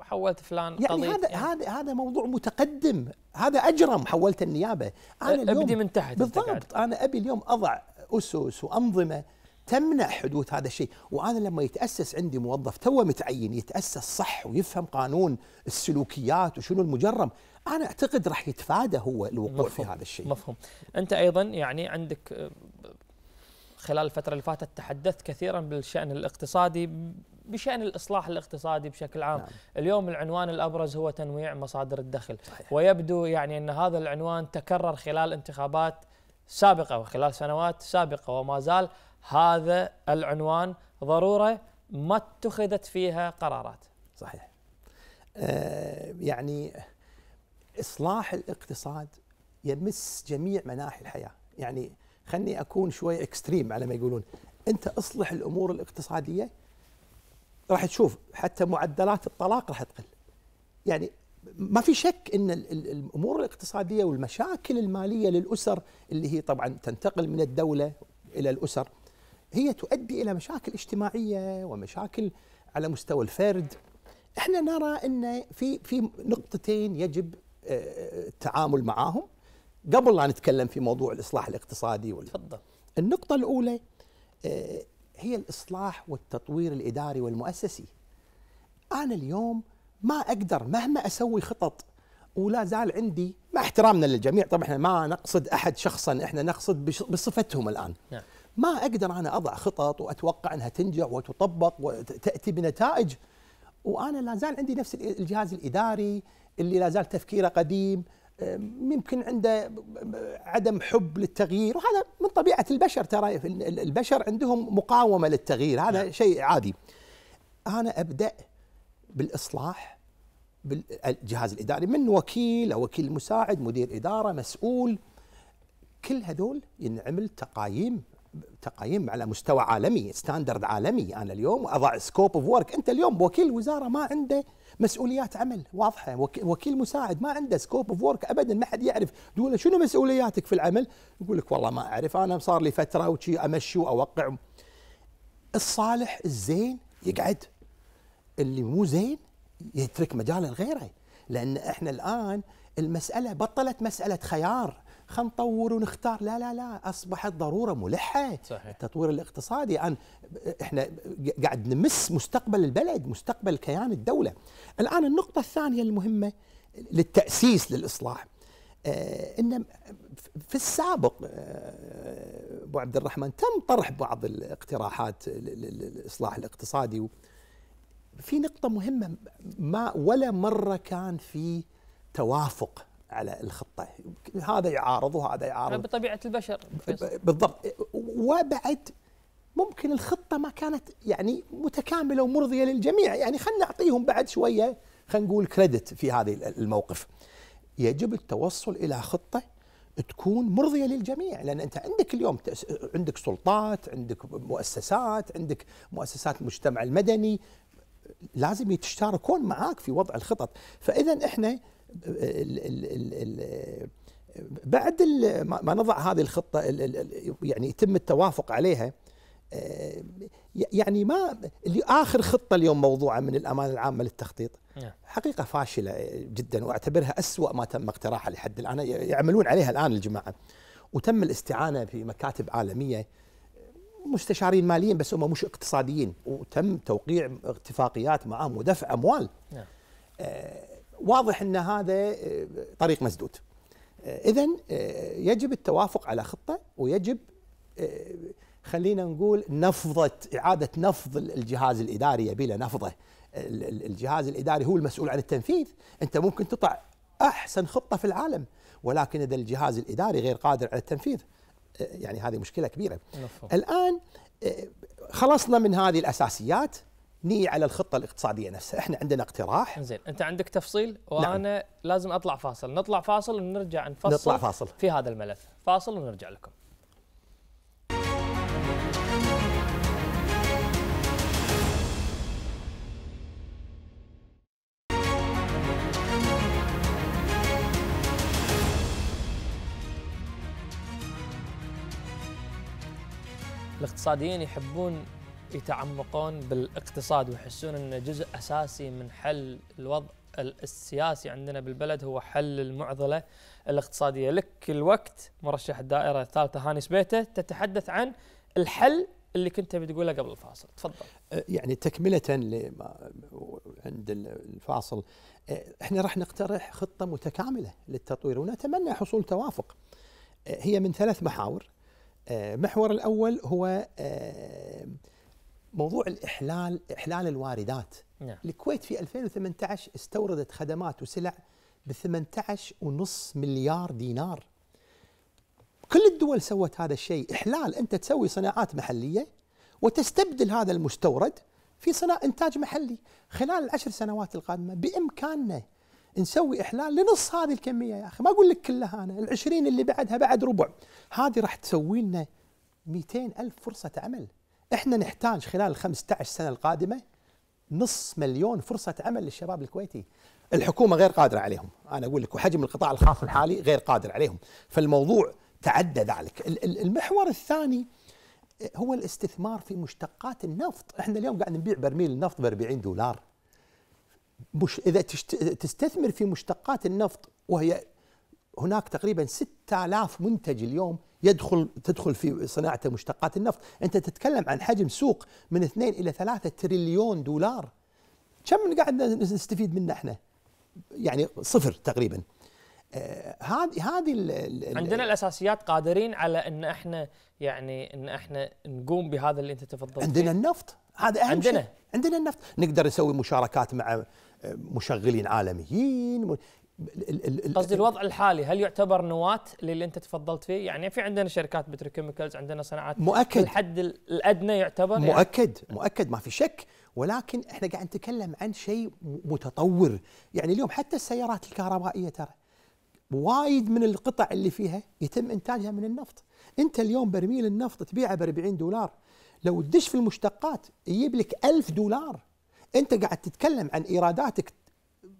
حولت فلان يعني قضية هذا يعني. هذا هذا موضوع متقدم هذا اجرم حولت النيابه انا اليوم ابدي من تحت بالضبط انا ابي اليوم اضع اسس وانظمه تمنع حدوث هذا الشيء وانا لما يتاسس عندي موظف توه متعين يتاسس صح ويفهم قانون السلوكيات وشنو المجرم انا اعتقد راح يتفادى هو الوقوع في هذا الشيء مفهوم انت ايضا يعني عندك آه، خلال الفتره اللي فاتت تحدثت كثيرا بالشان الاقتصادي بشان الاصلاح الاقتصادي بشكل عام نعم. اليوم العنوان الابرز هو تنويع مصادر الدخل صحيح. ويبدو يعني ان هذا العنوان تكرر خلال انتخابات سابقة وخلال سنوات سابقة وما زال هذا العنوان ضرورة ما اتخذت فيها قرارات صحيح آه يعني إصلاح الاقتصاد يمس جميع مناحي الحياة يعني خلني أكون شوي اكستريم على ما يقولون أنت أصلح الأمور الاقتصادية راح تشوف حتى معدلات الطلاق راح تقل يعني ما في شك ان الامور الاقتصاديه والمشاكل الماليه للاسر اللي هي طبعا تنتقل من الدوله الى الاسر هي تؤدي الى مشاكل اجتماعيه ومشاكل على مستوى الفرد احنا نرى ان في في نقطتين يجب آه، التعامل معاهم قبل لا نتكلم في موضوع الاصلاح الاقتصادي تفضل النقطه الاولى آه، هي الاصلاح والتطوير الاداري والمؤسسي انا اليوم ما اقدر مهما اسوي خطط ولا زال عندي مع احترامنا للجميع طبعا احنا ما نقصد احد شخصا احنا نقصد بصفتهم الان نعم. ما اقدر انا اضع خطط واتوقع انها تنجح وتطبق وتاتي بنتائج وانا لا زال عندي نفس الجهاز الاداري اللي لا زال تفكيره قديم يمكن عنده عدم حب للتغيير وهذا من طبيعه البشر ترى البشر عندهم مقاومه للتغيير هذا نعم. شيء عادي انا ابدا بالاصلاح بالجهاز الاداري من وكيل او وكيل مساعد مدير اداره مسؤول كل هذول ينعمل تقايم تقايم على مستوى عالمي ستاندرد عالمي انا اليوم اضع سكوب اوف ورك انت اليوم وكيل وزاره ما عنده مسؤوليات عمل واضحه وكيل مساعد ما عنده سكوب اوف ورك ابدا ما حد يعرف تقول له شنو مسؤولياتك في العمل يقول لك والله ما اعرف انا صار لي فتره وشي امشي واوقع الصالح الزين يقعد اللي مو زين يترك مجال لغيره لان احنا الان المساله بطلت مساله خيار خلينا نطور ونختار لا لا لا اصبحت ضروره ملحه صحيح. التطوير الاقتصادي الان احنا قاعد نمس مستقبل البلد مستقبل كيان الدوله الان النقطه الثانيه المهمه للتاسيس للاصلاح آه ان في السابق آه ابو عبد الرحمن تم طرح بعض الاقتراحات للاصلاح الاقتصادي في نقطة مهمة ما ولا مرة كان في توافق على الخطة هذا يعارض وهذا يعارض بطبيعة البشر بالضبط وبعد ممكن الخطة ما كانت يعني متكاملة ومرضية للجميع يعني خلينا نعطيهم بعد شوية خلينا نقول كريدت في هذا الموقف يجب التوصل إلى خطة تكون مرضيه للجميع لان انت عندك اليوم عندك سلطات عندك مؤسسات عندك مؤسسات المجتمع المدني لازم يتشاركون معاك في وضع الخطط فاذا احنا بعد ما نضع هذه الخطه يعني يتم التوافق عليها اه، يعني ما اللي اخر خطه اليوم موضوعه من الامانه العامه للتخطيط نعم. حقيقه فاشله جدا واعتبرها أسوأ ما تم اقتراحها لحد الان يعملون عليها الان الجماعه وتم الاستعانه بمكاتب عالميه مستشارين ماليين بس هم مش اقتصاديين وتم توقيع اتفاقيات معهم ودفع اموال نعم. آه، واضح ان هذا آه، طريق مسدود آه، اذا يجب التوافق على خطه ويجب خلينا نقول نفضه اعاده نفض الجهاز الاداري يبي له نفضه الجهاز الاداري هو المسؤول عن التنفيذ انت ممكن تطع احسن خطه في العالم ولكن اذا الجهاز الاداري غير قادر على التنفيذ يعني هذه مشكله كبيره نفهم. الان آه، خلصنا من هذه الاساسيات ني على الخطه الاقتصاديه نفسها احنا عندنا اقتراح زين انت عندك تفصيل نعم. وانا نعم. لازم اطلع فاصل نطلع فاصل ونرجع نفصل نطلع فاصل في هذا الملف فاصل ونرجع لكم الاقتصاديين يحبون يتعمقون بالاقتصاد ويحسون ان جزء اساسي من حل الوضع السياسي عندنا بالبلد هو حل المعضله الاقتصاديه، لك الوقت مرشح الدائره الثالثه هاني سبيته تتحدث عن الحل اللي كنت بتقوله قبل الفاصل، تفضل. أه، يعني تكمله لما عند الفاصل أه، احنا راح نقترح خطه متكامله للتطوير ونتمنى حصول توافق. أه، هي من ثلاث محاور المحور آه، الاول هو آه، موضوع الاحلال احلال الواردات نعم. الكويت في 2018 استوردت خدمات وسلع ب 18.5 مليار دينار كل الدول سوت هذا الشيء احلال انت تسوي صناعات محليه وتستبدل هذا المستورد في صناعة إنتاج محلي خلال العشر سنوات القادمة بإمكاننا نسوي احلال لنص هذه الكميه يا اخي ما اقول لك كلها انا ال20 اللي بعدها بعد ربع هذه راح تسوي لنا 200 الف فرصه عمل احنا نحتاج خلال ال 15 سنه القادمه نص مليون فرصه عمل للشباب الكويتي الحكومه غير قادره عليهم انا اقول لك وحجم القطاع الخاص الحالي غير قادر عليهم فالموضوع تعدى ذلك المحور الثاني هو الاستثمار في مشتقات النفط احنا اليوم قاعد نبيع برميل النفط ب 40 دولار مش اذا تستثمر في مشتقات النفط وهي هناك تقريبا 6000 منتج اليوم يدخل تدخل في صناعه مشتقات النفط، انت تتكلم عن حجم سوق من 2 الى 3 تريليون دولار. كم قاعد نستفيد منه احنا؟ يعني صفر تقريبا. هذه آه هذه عندنا الاساسيات قادرين على ان احنا يعني ان احنا نقوم بهذا اللي انت تفضلت عندنا فيه. النفط هذا اهم عندنا شيء. عندنا النفط، نقدر نسوي مشاركات مع مشغلين عالميين قصدي الوضع الحالي هل يعتبر نواة للي انت تفضلت فيه؟ يعني في عندنا شركات بتروكيميكالز عندنا صناعات مؤكد الحد الادنى يعتبر يعني. مؤكد يعني مؤكد ما في شك ولكن احنا قاعد نتكلم عن شيء متطور يعني اليوم حتى السيارات الكهربائيه ترى وايد من القطع اللي فيها يتم انتاجها من النفط انت اليوم برميل النفط تبيعه ب 40 دولار لو تدش في المشتقات يجيب لك 1000 دولار انت قاعد تتكلم عن ايراداتك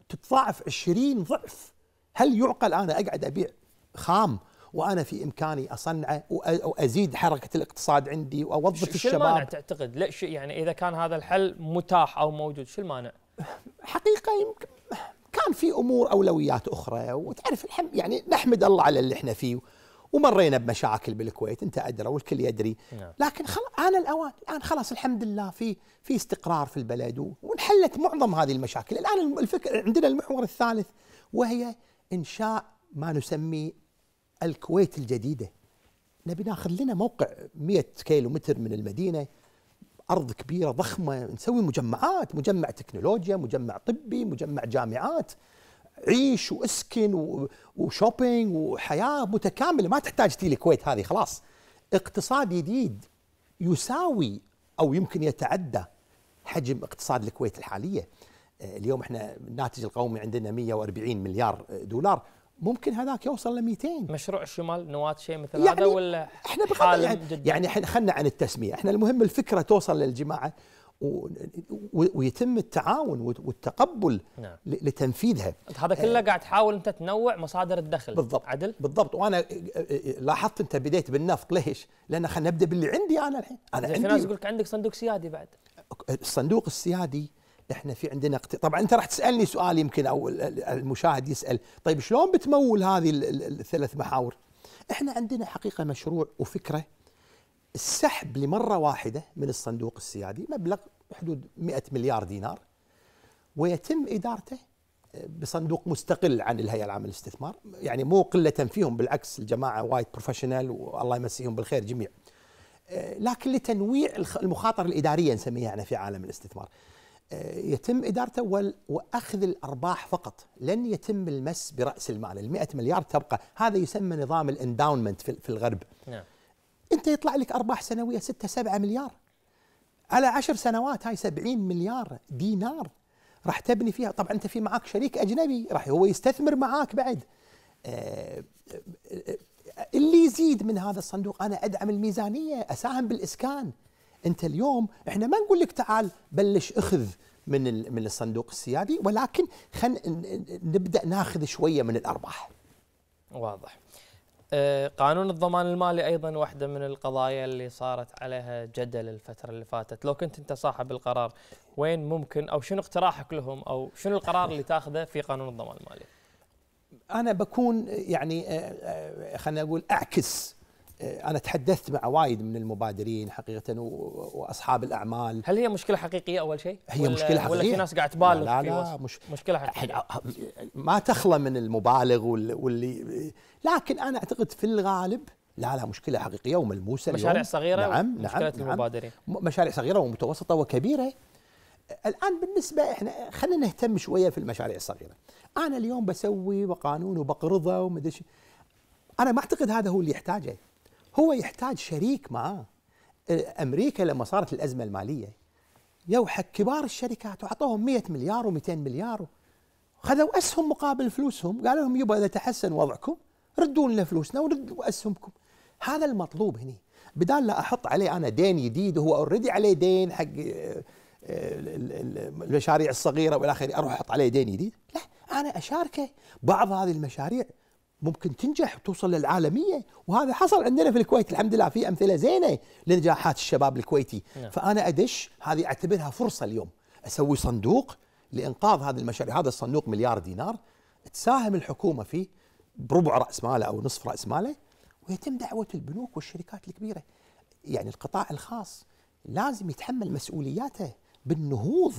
تتضاعف 20 ضعف هل يعقل انا اقعد ابيع خام وانا في امكاني اصنعه وازيد حركه الاقتصاد عندي واوظف الشباب شو المانع تعتقد لا شيء يعني اذا كان هذا الحل متاح او موجود شو المانع حقيقه يمكن كان في امور اولويات اخرى وتعرف الحمد يعني نحمد الله على اللي احنا فيه ومرينا بمشاكل بالكويت انت ادرى والكل يدري نعم. لكن خلاص انا الاوان الان خلاص الحمد لله في في استقرار في البلد وانحلت معظم هذه المشاكل الان الفكر عندنا المحور الثالث وهي انشاء ما نسميه الكويت الجديده نبي ناخذ لنا موقع 100 كيلو متر من المدينه ارض كبيره ضخمه نسوي مجمعات مجمع تكنولوجيا مجمع طبي مجمع جامعات عيش واسكن وشوبينج وحياه متكامله ما تحتاج تي الكويت هذه خلاص اقتصاد جديد يساوي او يمكن يتعدى حجم اقتصاد الكويت الحاليه آه، اليوم احنا الناتج القومي عندنا 140 مليار دولار ممكن هذاك يوصل ل 200 مشروع الشمال نواه شيء مثل يعني هذا ولا احنا يعني, يعني احنا خلنا عن التسميه احنا المهم الفكره توصل للجماعه ويتم التعاون والتقبل نعم. لتنفيذها هذا كله آه. قاعد تحاول انت تنوع مصادر الدخل بالضبط عدل بالضبط وانا آه، آه، لاحظت انت بديت بالنفط ليش لان خلينا نبدا باللي عندي انا الحين انا عندي في ناس يقول لك عندك صندوق سيادي بعد الصندوق السيادي احنا في عندنا طبعا انت راح تسالني سؤال يمكن او المشاهد يسال طيب شلون بتمول هذه الثلاث محاور احنا عندنا حقيقه مشروع وفكره السحب لمرة واحدة من الصندوق السيادي مبلغ حدود 100 مليار دينار ويتم إدارته آه، بصندوق مستقل عن الهيئة العامة للاستثمار يعني مو قلة فيهم بالعكس الجماعة وايد بروفيشنال والله يمسيهم بالخير جميع آه، لكن لتنويع المخاطر الإدارية نسميها احنا في عالم الاستثمار آه، يتم إدارته وأخذ الأرباح فقط لن يتم المس برأس المال المئة مليار تبقى هذا يسمى نظام الانداونمنت في الغرب نعم. انت يطلع لك ارباح سنويه 6 7 مليار على 10 سنوات هاي 70 مليار دينار راح تبني فيها طبعا انت في معاك شريك اجنبي راح هو يستثمر معاك بعد آه، آه، آه، اللي يزيد من هذا الصندوق انا ادعم الميزانيه اساهم بالاسكان انت اليوم احنا ما نقول لك تعال بلش اخذ من من الصندوق السيادي ولكن خلينا نبدا ناخذ شويه من الارباح واضح آه، قانون الضمان المالي ايضا واحده من القضايا اللي صارت عليها جدل الفتره اللي فاتت، لو كنت انت صاحب القرار وين ممكن او شنو اقتراحك لهم او شنو القرار اللي تاخذه في قانون الضمان المالي؟ انا بكون يعني آه، آه، خلينا اقول اعكس آه، انا تحدثت مع وايد من المبادرين حقيقه واصحاب الاعمال هل هي مشكله حقيقيه اول شيء هي مشكله حقيقيه ولا في ناس قاعد تبالغ لا لا, لا مش مشكله حقيقيه آه، ما تخلى من المبالغ واللي لكن انا اعتقد في الغالب لا لا مشكله حقيقيه وملموسه مشاريع اليوم. صغيره نعم مشكله نعم،, نعم المبادرين نعم مشاريع صغيره ومتوسطه وكبيره الان بالنسبه احنا خلينا نهتم شويه في المشاريع الصغيره انا اليوم بسوي وقانون وبقرضه ومدري انا ما اعتقد هذا هو اللي يحتاجه هو يحتاج شريك معاه امريكا لما صارت الازمه الماليه يوحك كبار الشركات واعطوهم 100 مليار و200 مليار خذوا اسهم مقابل فلوسهم قالوا لهم يبا اذا تحسن وضعكم ردوا لنا فلوسنا وردوا اسهمكم هذا المطلوب هنا بدال لا احط عليه انا دين جديد وهو اوريدي عليه دين حق آه، آه، المشاريع الصغيره والى اخره اروح احط عليه دين جديد لا انا اشاركه بعض هذه المشاريع ممكن تنجح وتوصل للعالميه وهذا حصل عندنا في الكويت الحمد لله في امثله زينه لنجاحات الشباب الكويتي نعم. فانا ادش هذه اعتبرها فرصه اليوم اسوي صندوق لانقاذ هذه المشاريع هذا الصندوق مليار دينار تساهم الحكومه فيه بربع راس ماله او نصف راس ماله ويتم دعوه البنوك والشركات الكبيره يعني القطاع الخاص لازم يتحمل مسؤولياته بالنهوض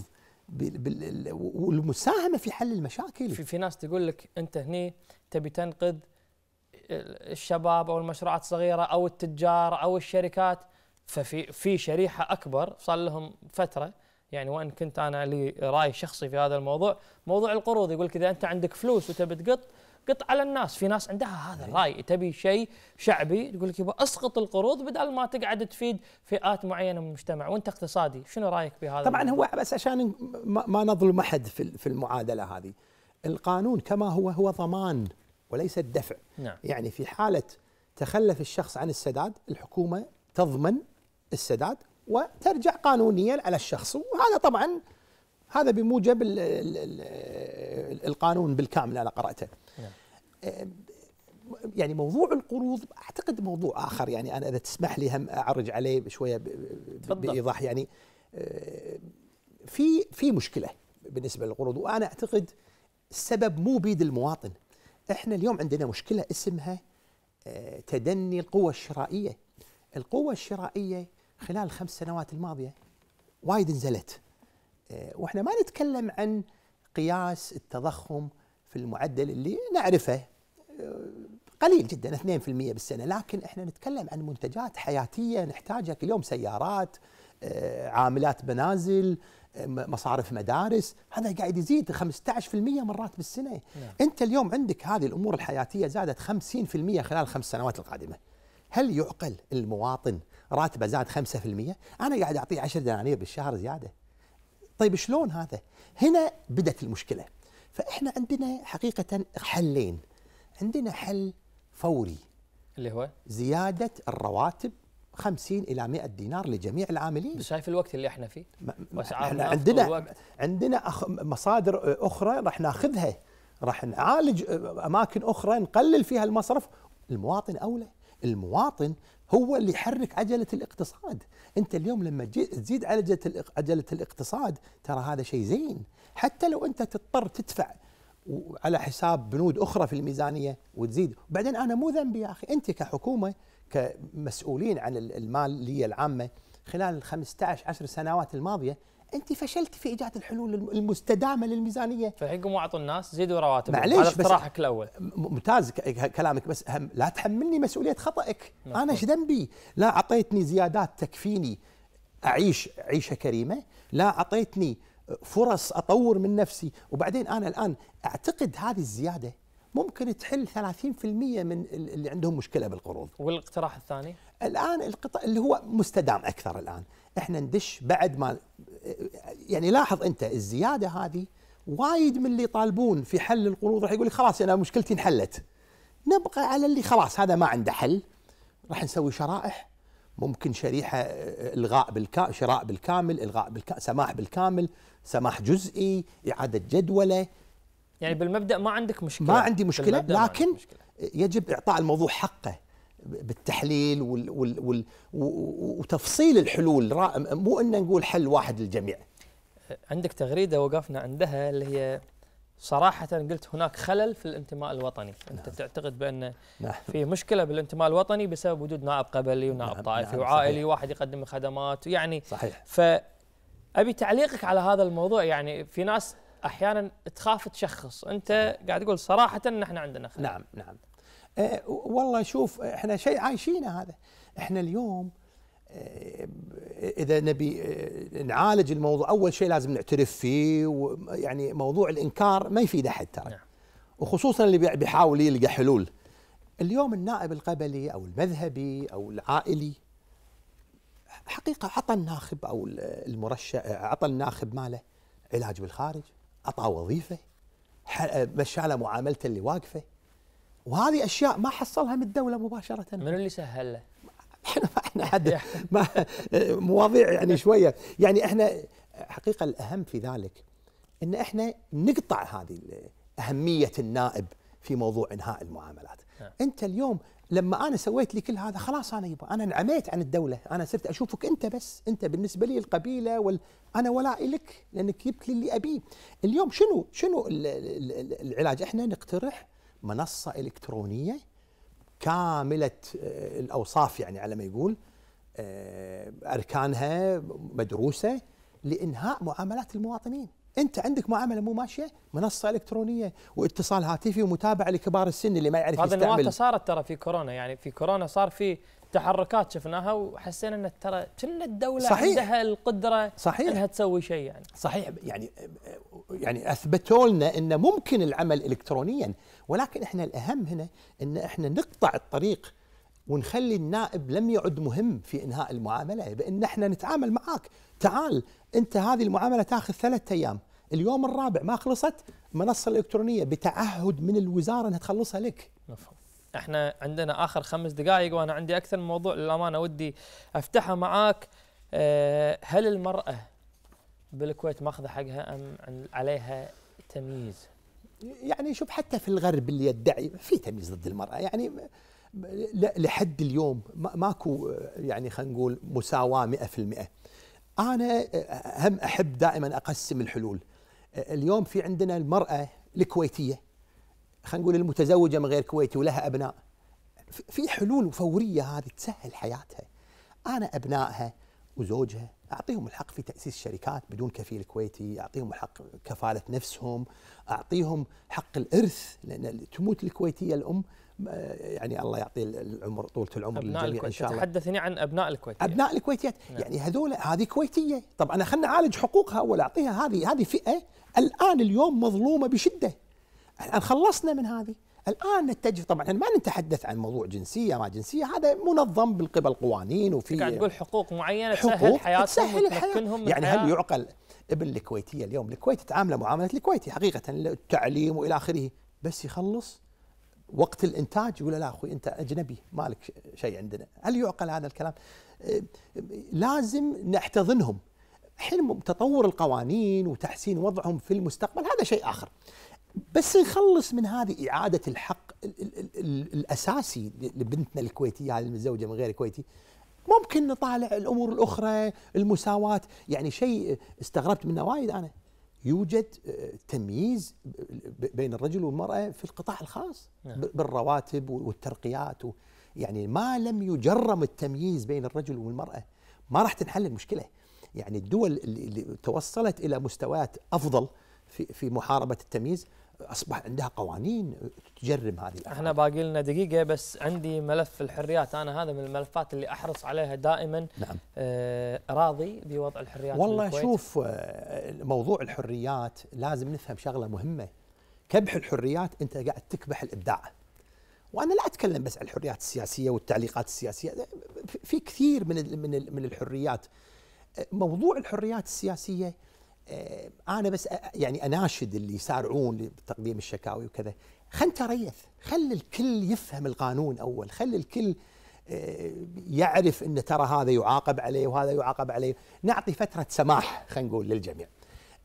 والمساهمه في حل المشاكل في, في ناس تقول لك انت هني تبي تنقذ الشباب او المشروعات الصغيره او التجار او الشركات ففي في شريحه اكبر صار لهم فتره يعني وان كنت انا لي راي شخصي في هذا الموضوع موضوع القروض يقول لك اذا انت عندك فلوس وتبي تقط قط على الناس في ناس عندها هذا إيه. الراي تبي شيء شعبي تقول لك يبا اسقط القروض بدل ما تقعد تفيد فئات معينه من المجتمع وانت اقتصادي شنو رايك بهذا طبعا هو بس عشان ما نظلم احد في المعادله هذه القانون كما هو هو ضمان وليس الدفع نعم. يعني في حاله تخلف الشخص عن السداد الحكومه تضمن السداد وترجع قانونيا على الشخص وهذا طبعا هذا بموجب القانون بالكامل انا قراته نعم. يعني موضوع القروض اعتقد موضوع اخر يعني انا اذا تسمح لي هم اعرج عليه شويه بايضاح يعني آه، في في مشكله بالنسبه للقروض وانا اعتقد السبب مو بيد المواطن احنا اليوم عندنا مشكله اسمها آه، تدني القوه الشرائيه القوه الشرائيه خلال الخمس سنوات الماضيه وايد انزلت آه، واحنا ما نتكلم عن قياس التضخم في المعدل اللي نعرفه قليل جدا 2% بالسنه لكن احنا نتكلم عن منتجات حياتيه نحتاجها كل يوم سيارات آه، عاملات منازل آه، مصارف مدارس هذا قاعد يزيد 15% مرات بالسنه نعم. انت اليوم عندك هذه الامور الحياتيه زادت 50% خلال خمس سنوات القادمه هل يعقل المواطن راتبه زاد 5% انا قاعد اعطيه 10 دنانير بالشهر زياده طيب شلون هذا هنا بدت المشكله فاحنا عندنا حقيقه حلين عندنا حل فوري اللي هو زياده الرواتب 50 الى 100 دينار لجميع العاملين بس في الوقت اللي احنا فيه احنا عندنا عندنا أخ مصادر اخرى راح ناخذها راح نعالج اماكن اخرى نقلل فيها المصرف المواطن اولى المواطن هو اللي يحرك عجله الاقتصاد انت اليوم لما تزيد عجله عجله الاقتصاد ترى هذا شيء زين حتى لو انت تضطر تدفع على حساب بنود اخرى في الميزانيه وتزيد، وبعدين انا مو ذنبي يا اخي انت كحكومه كمسؤولين عن الماليه العامه خلال ال 15 10 سنوات الماضيه انت فشلت في ايجاد الحلول المستدامه للميزانيه فالحين قوموا اعطوا الناس زيدوا رواتبهم معليش هذا اقتراحك الاول ممتاز كلامك بس هم لا تحملني مسؤوليه خطأك نعم. انا ايش ذنبي لا اعطيتني زيادات تكفيني اعيش عيشه كريمه لا اعطيتني فرص اطور من نفسي وبعدين انا الان اعتقد هذه الزياده ممكن تحل 30% من اللي عندهم مشكله بالقروض. والاقتراح الثاني؟ الان القطاع اللي هو مستدام اكثر الان، احنا ندش بعد ما يعني لاحظ انت الزياده هذه وايد من اللي يطالبون في حل القروض راح يقول لك خلاص انا مشكلتي انحلت. نبقى على اللي خلاص هذا ما عنده حل راح نسوي شرائح ممكن شريحه آه، الغاء بالكامل شراء بالكامل الغاء بالكامل سماح بالكامل سماح جزئي اعاده جدوله يعني بالمبدا ما عندك مشكله ما عندي مشكله لكن عندي مشكلة. يجب اعطاء الموضوع حقه بالتحليل وال وال وال وتفصيل الحلول مو ان نقول حل واحد للجميع عندك تغريده وقفنا عندها اللي هي صراحة قلت هناك خلل في الانتماء الوطني، نعم. أنت تعتقد بأن نعم. في مشكلة بالانتماء الوطني بسبب وجود نائب قبلي ونائب نعم. طائفي نعم. وعائلي صحيح. واحد يقدم الخدمات يعني صحيح فأبي تعليقك على هذا الموضوع يعني في ناس أحيانا تخاف تشخص، أنت صحيح. قاعد تقول صراحة نحن عندنا خلل نعم نعم أه والله شوف احنا شيء عايشينه هذا، احنا اليوم اذا نبي آه، نعالج الموضوع اول شيء لازم نعترف فيه يعني موضوع الانكار ما يفيد احد ترى نعم. وخصوصا اللي بيحاول يلقى حلول اليوم النائب القبلي او المذهبي او العائلي حقيقه عطى الناخب او المرشح عطى الناخب ماله علاج بالخارج اعطى وظيفه مشى على معاملته اللي واقفه وهذه اشياء ما حصلها من الدوله مباشره من اللي سهل له؟ احنا ما احنا حد ما مواضيع يعني شويه يعني احنا حقيقه الاهم في ذلك ان احنا نقطع هذه اهميه النائب في موضوع انهاء المعاملات نعم. انت اليوم لما انا سويت لي كل هذا خلاص انا يبا انا انعميت عن الدوله انا صرت اشوفك انت بس انت بالنسبه لي القبيله وال انا ولائي لك لانك جبت لي اللي ابيه اليوم شنو شنو العلاج احنا نقترح منصه الكترونيه كامله آه، الاوصاف يعني على ما يقول آه، اركانها مدروسه لانهاء معاملات المواطنين انت عندك معامله مو ماشيه منصه الكترونيه واتصال هاتفي ومتابعه لكبار السن اللي ما يعرف هذا يستعمل هذا صارت ترى في كورونا يعني في كورونا صار في تحركات شفناها وحسينا ان ترى كنا الدوله صحيح عندها القدره صحيح انها تسوي شيء يعني صحيح يعني يعني اثبتوا لنا انه ممكن العمل الكترونيا ولكن احنا الاهم هنا ان احنا نقطع الطريق ونخلي النائب لم يعد مهم في انهاء المعامله بان احنا نتعامل معاك تعال انت هذه المعامله تاخذ ثلاثة ايام اليوم الرابع ما خلصت منصه الالكترونيه بتعهد من الوزاره انها تخلصها لك مفهوم احنا عندنا اخر خمس دقائق وانا عندي اكثر من موضوع للامانه ودي افتحها معاك آه، هل المراه بالكويت ماخذه حقها ام عليها تمييز يعني شوف حتى في الغرب اللي يدعي في تمييز ضد المرأة يعني لحد اليوم ماكو يعني خلينا نقول مساواة 100% أنا هم أحب دائما أقسم الحلول اليوم في عندنا المرأة الكويتية خلينا نقول المتزوجة من غير كويتي ولها أبناء في حلول فورية هذه تسهل حياتها أنا أبنائها وزوجها اعطيهم الحق في تاسيس شركات بدون كفيل كويتي، اعطيهم الحق كفاله نفسهم، اعطيهم حق الارث لان تموت الكويتيه الام يعني الله يعطي العمر طولة العمر أبناء للجميع إن شاء الله تحدثني عن أبناء الكويت أبناء الكويتيات نعم. يعني هذول هذه كويتية طبعا خلينا نعالج حقوقها ولا أعطيها هذه هذه فئة الآن اليوم مظلومة بشدة الآن خلصنا من هذه الان نتجه طبعا احنا ما نتحدث عن موضوع جنسيه ما جنسيه هذا منظم بالقبل قوانين وفي قاعد تقول حقوق معينه حقوق تسهل حياتهم تسهل الحياه يعني هل يعقل ابن الكويتيه اليوم الكويت تعامله معامله الكويتي حقيقه التعليم والى اخره بس يخلص وقت الانتاج يقول لا اخوي انت اجنبي مالك شيء عندنا هل يعقل هذا الكلام لازم نحتضنهم حلم تطور القوانين وتحسين وضعهم في المستقبل هذا شيء اخر بس نخلص من هذه إعادة الحق الـ الـ الـ الأساسي لبنتنا الكويتية هذه المتزوجة من غير كويتي ممكن نطالع الأمور الأخرى المساواة يعني شيء استغربت منه وايد أنا يوجد آه، تمييز بين الرجل والمرأة في القطاع الخاص نعم. بالرواتب والترقيات يعني ما لم يجرم التمييز بين الرجل والمرأة ما راح تنحل المشكلة يعني الدول اللي توصلت إلى مستويات أفضل في محاربة التمييز اصبح عندها قوانين تجرم هذه الأحوال. احنا باقي لنا دقيقه بس عندي ملف الحريات انا هذا من الملفات اللي احرص عليها دائما نعم. آه راضي بوضع الحريات والله بالكويت. شوف آه، موضوع الحريات لازم نفهم شغله مهمه كبح الحريات انت قاعد تكبح الابداع وانا لا اتكلم بس عن الحريات السياسيه والتعليقات السياسيه في كثير من من الحريات آه، موضوع الحريات السياسيه آه، انا بس آه، آه، يعني اناشد اللي يسارعون لتقديم الشكاوي وكذا خلينا نتريث خلي الكل يفهم القانون اول خلي الكل يعرف ان ترى هذا يعاقب عليه وهذا يعاقب عليه نعطي فتره سماح خلينا نقول للجميع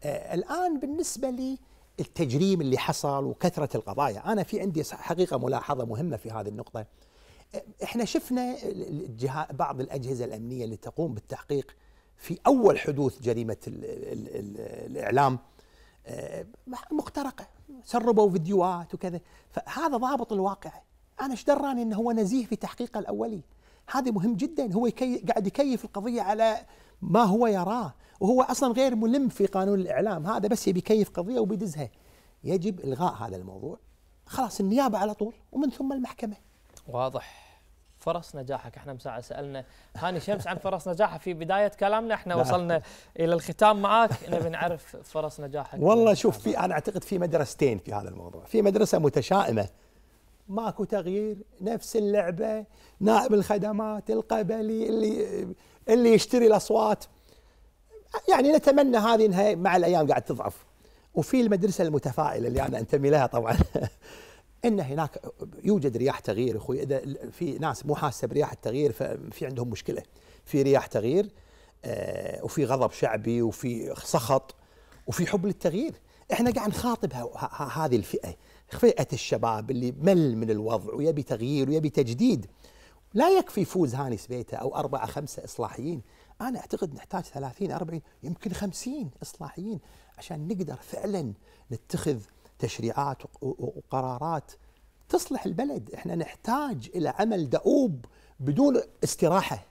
الان بالنسبه لي التجريم اللي حصل وكثره القضايا انا في عندي حقيقه ملاحظه مهمه في هذه النقطه احنا شفنا بعض الاجهزه الامنيه اللي تقوم بالتحقيق في أول حدوث جريمة الـ الـ الـ الإعلام آه، مخترقة سربوا فيديوهات وكذا فهذا ضابط الواقع أنا ايش دراني أنه هو نزيه في تحقيقه الأولي هذا مهم جدا هو يكي قاعد يكيف القضية على ما هو يراه وهو أصلا غير ملم في قانون الإعلام هذا بس يبي يكيف قضية وبيدزها يجب إلغاء هذا الموضوع خلاص النيابة على طول ومن ثم المحكمة واضح فرص نجاحك احنا مساعة سألنا هاني شمس عن فرص نجاحه في بداية كلامنا احنا نعم. وصلنا إلى الختام معاك نبي نعرف فرص نجاحك والله شوف في أنا أعتقد في مدرستين في هذا الموضوع في مدرسة متشائمة ماكو تغيير نفس اللعبة نائب الخدمات القبلي اللي اللي يشتري الأصوات يعني نتمنى هذه انها مع الايام قاعد تضعف وفي المدرسه المتفائله اللي انا انتمي لها طبعا ان هناك يوجد رياح تغيير اخوي اذا في ناس مو حاسه برياح التغيير ففي عندهم مشكله في رياح تغيير آه، وفي غضب شعبي وفي سخط وفي حب للتغيير احنا قاعد نخاطب هذه الفئه فئه الشباب اللي مل من الوضع ويبي تغيير ويبي تجديد لا يكفي يفوز هاني سبيته او أربعة خمسة إصلاحيين أنا أعتقد نحتاج 30 40 يمكن 50 إصلاحيين عشان نقدر فعلا نتخذ تشريعات وقرارات تصلح البلد احنا نحتاج الى عمل دؤوب بدون استراحه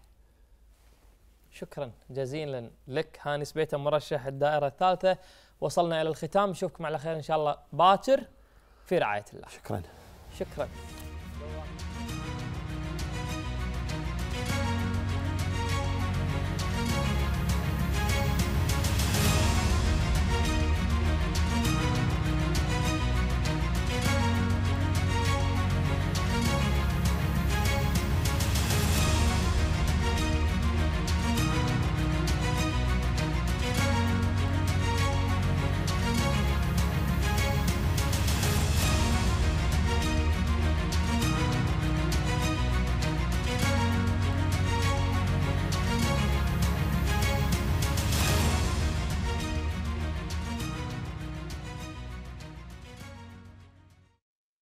شكرا جزيلا لك هاني بيته مرشح الدائره الثالثه وصلنا الى الختام نشوفكم على خير ان شاء الله باكر في رعايه الله شكرا شكرا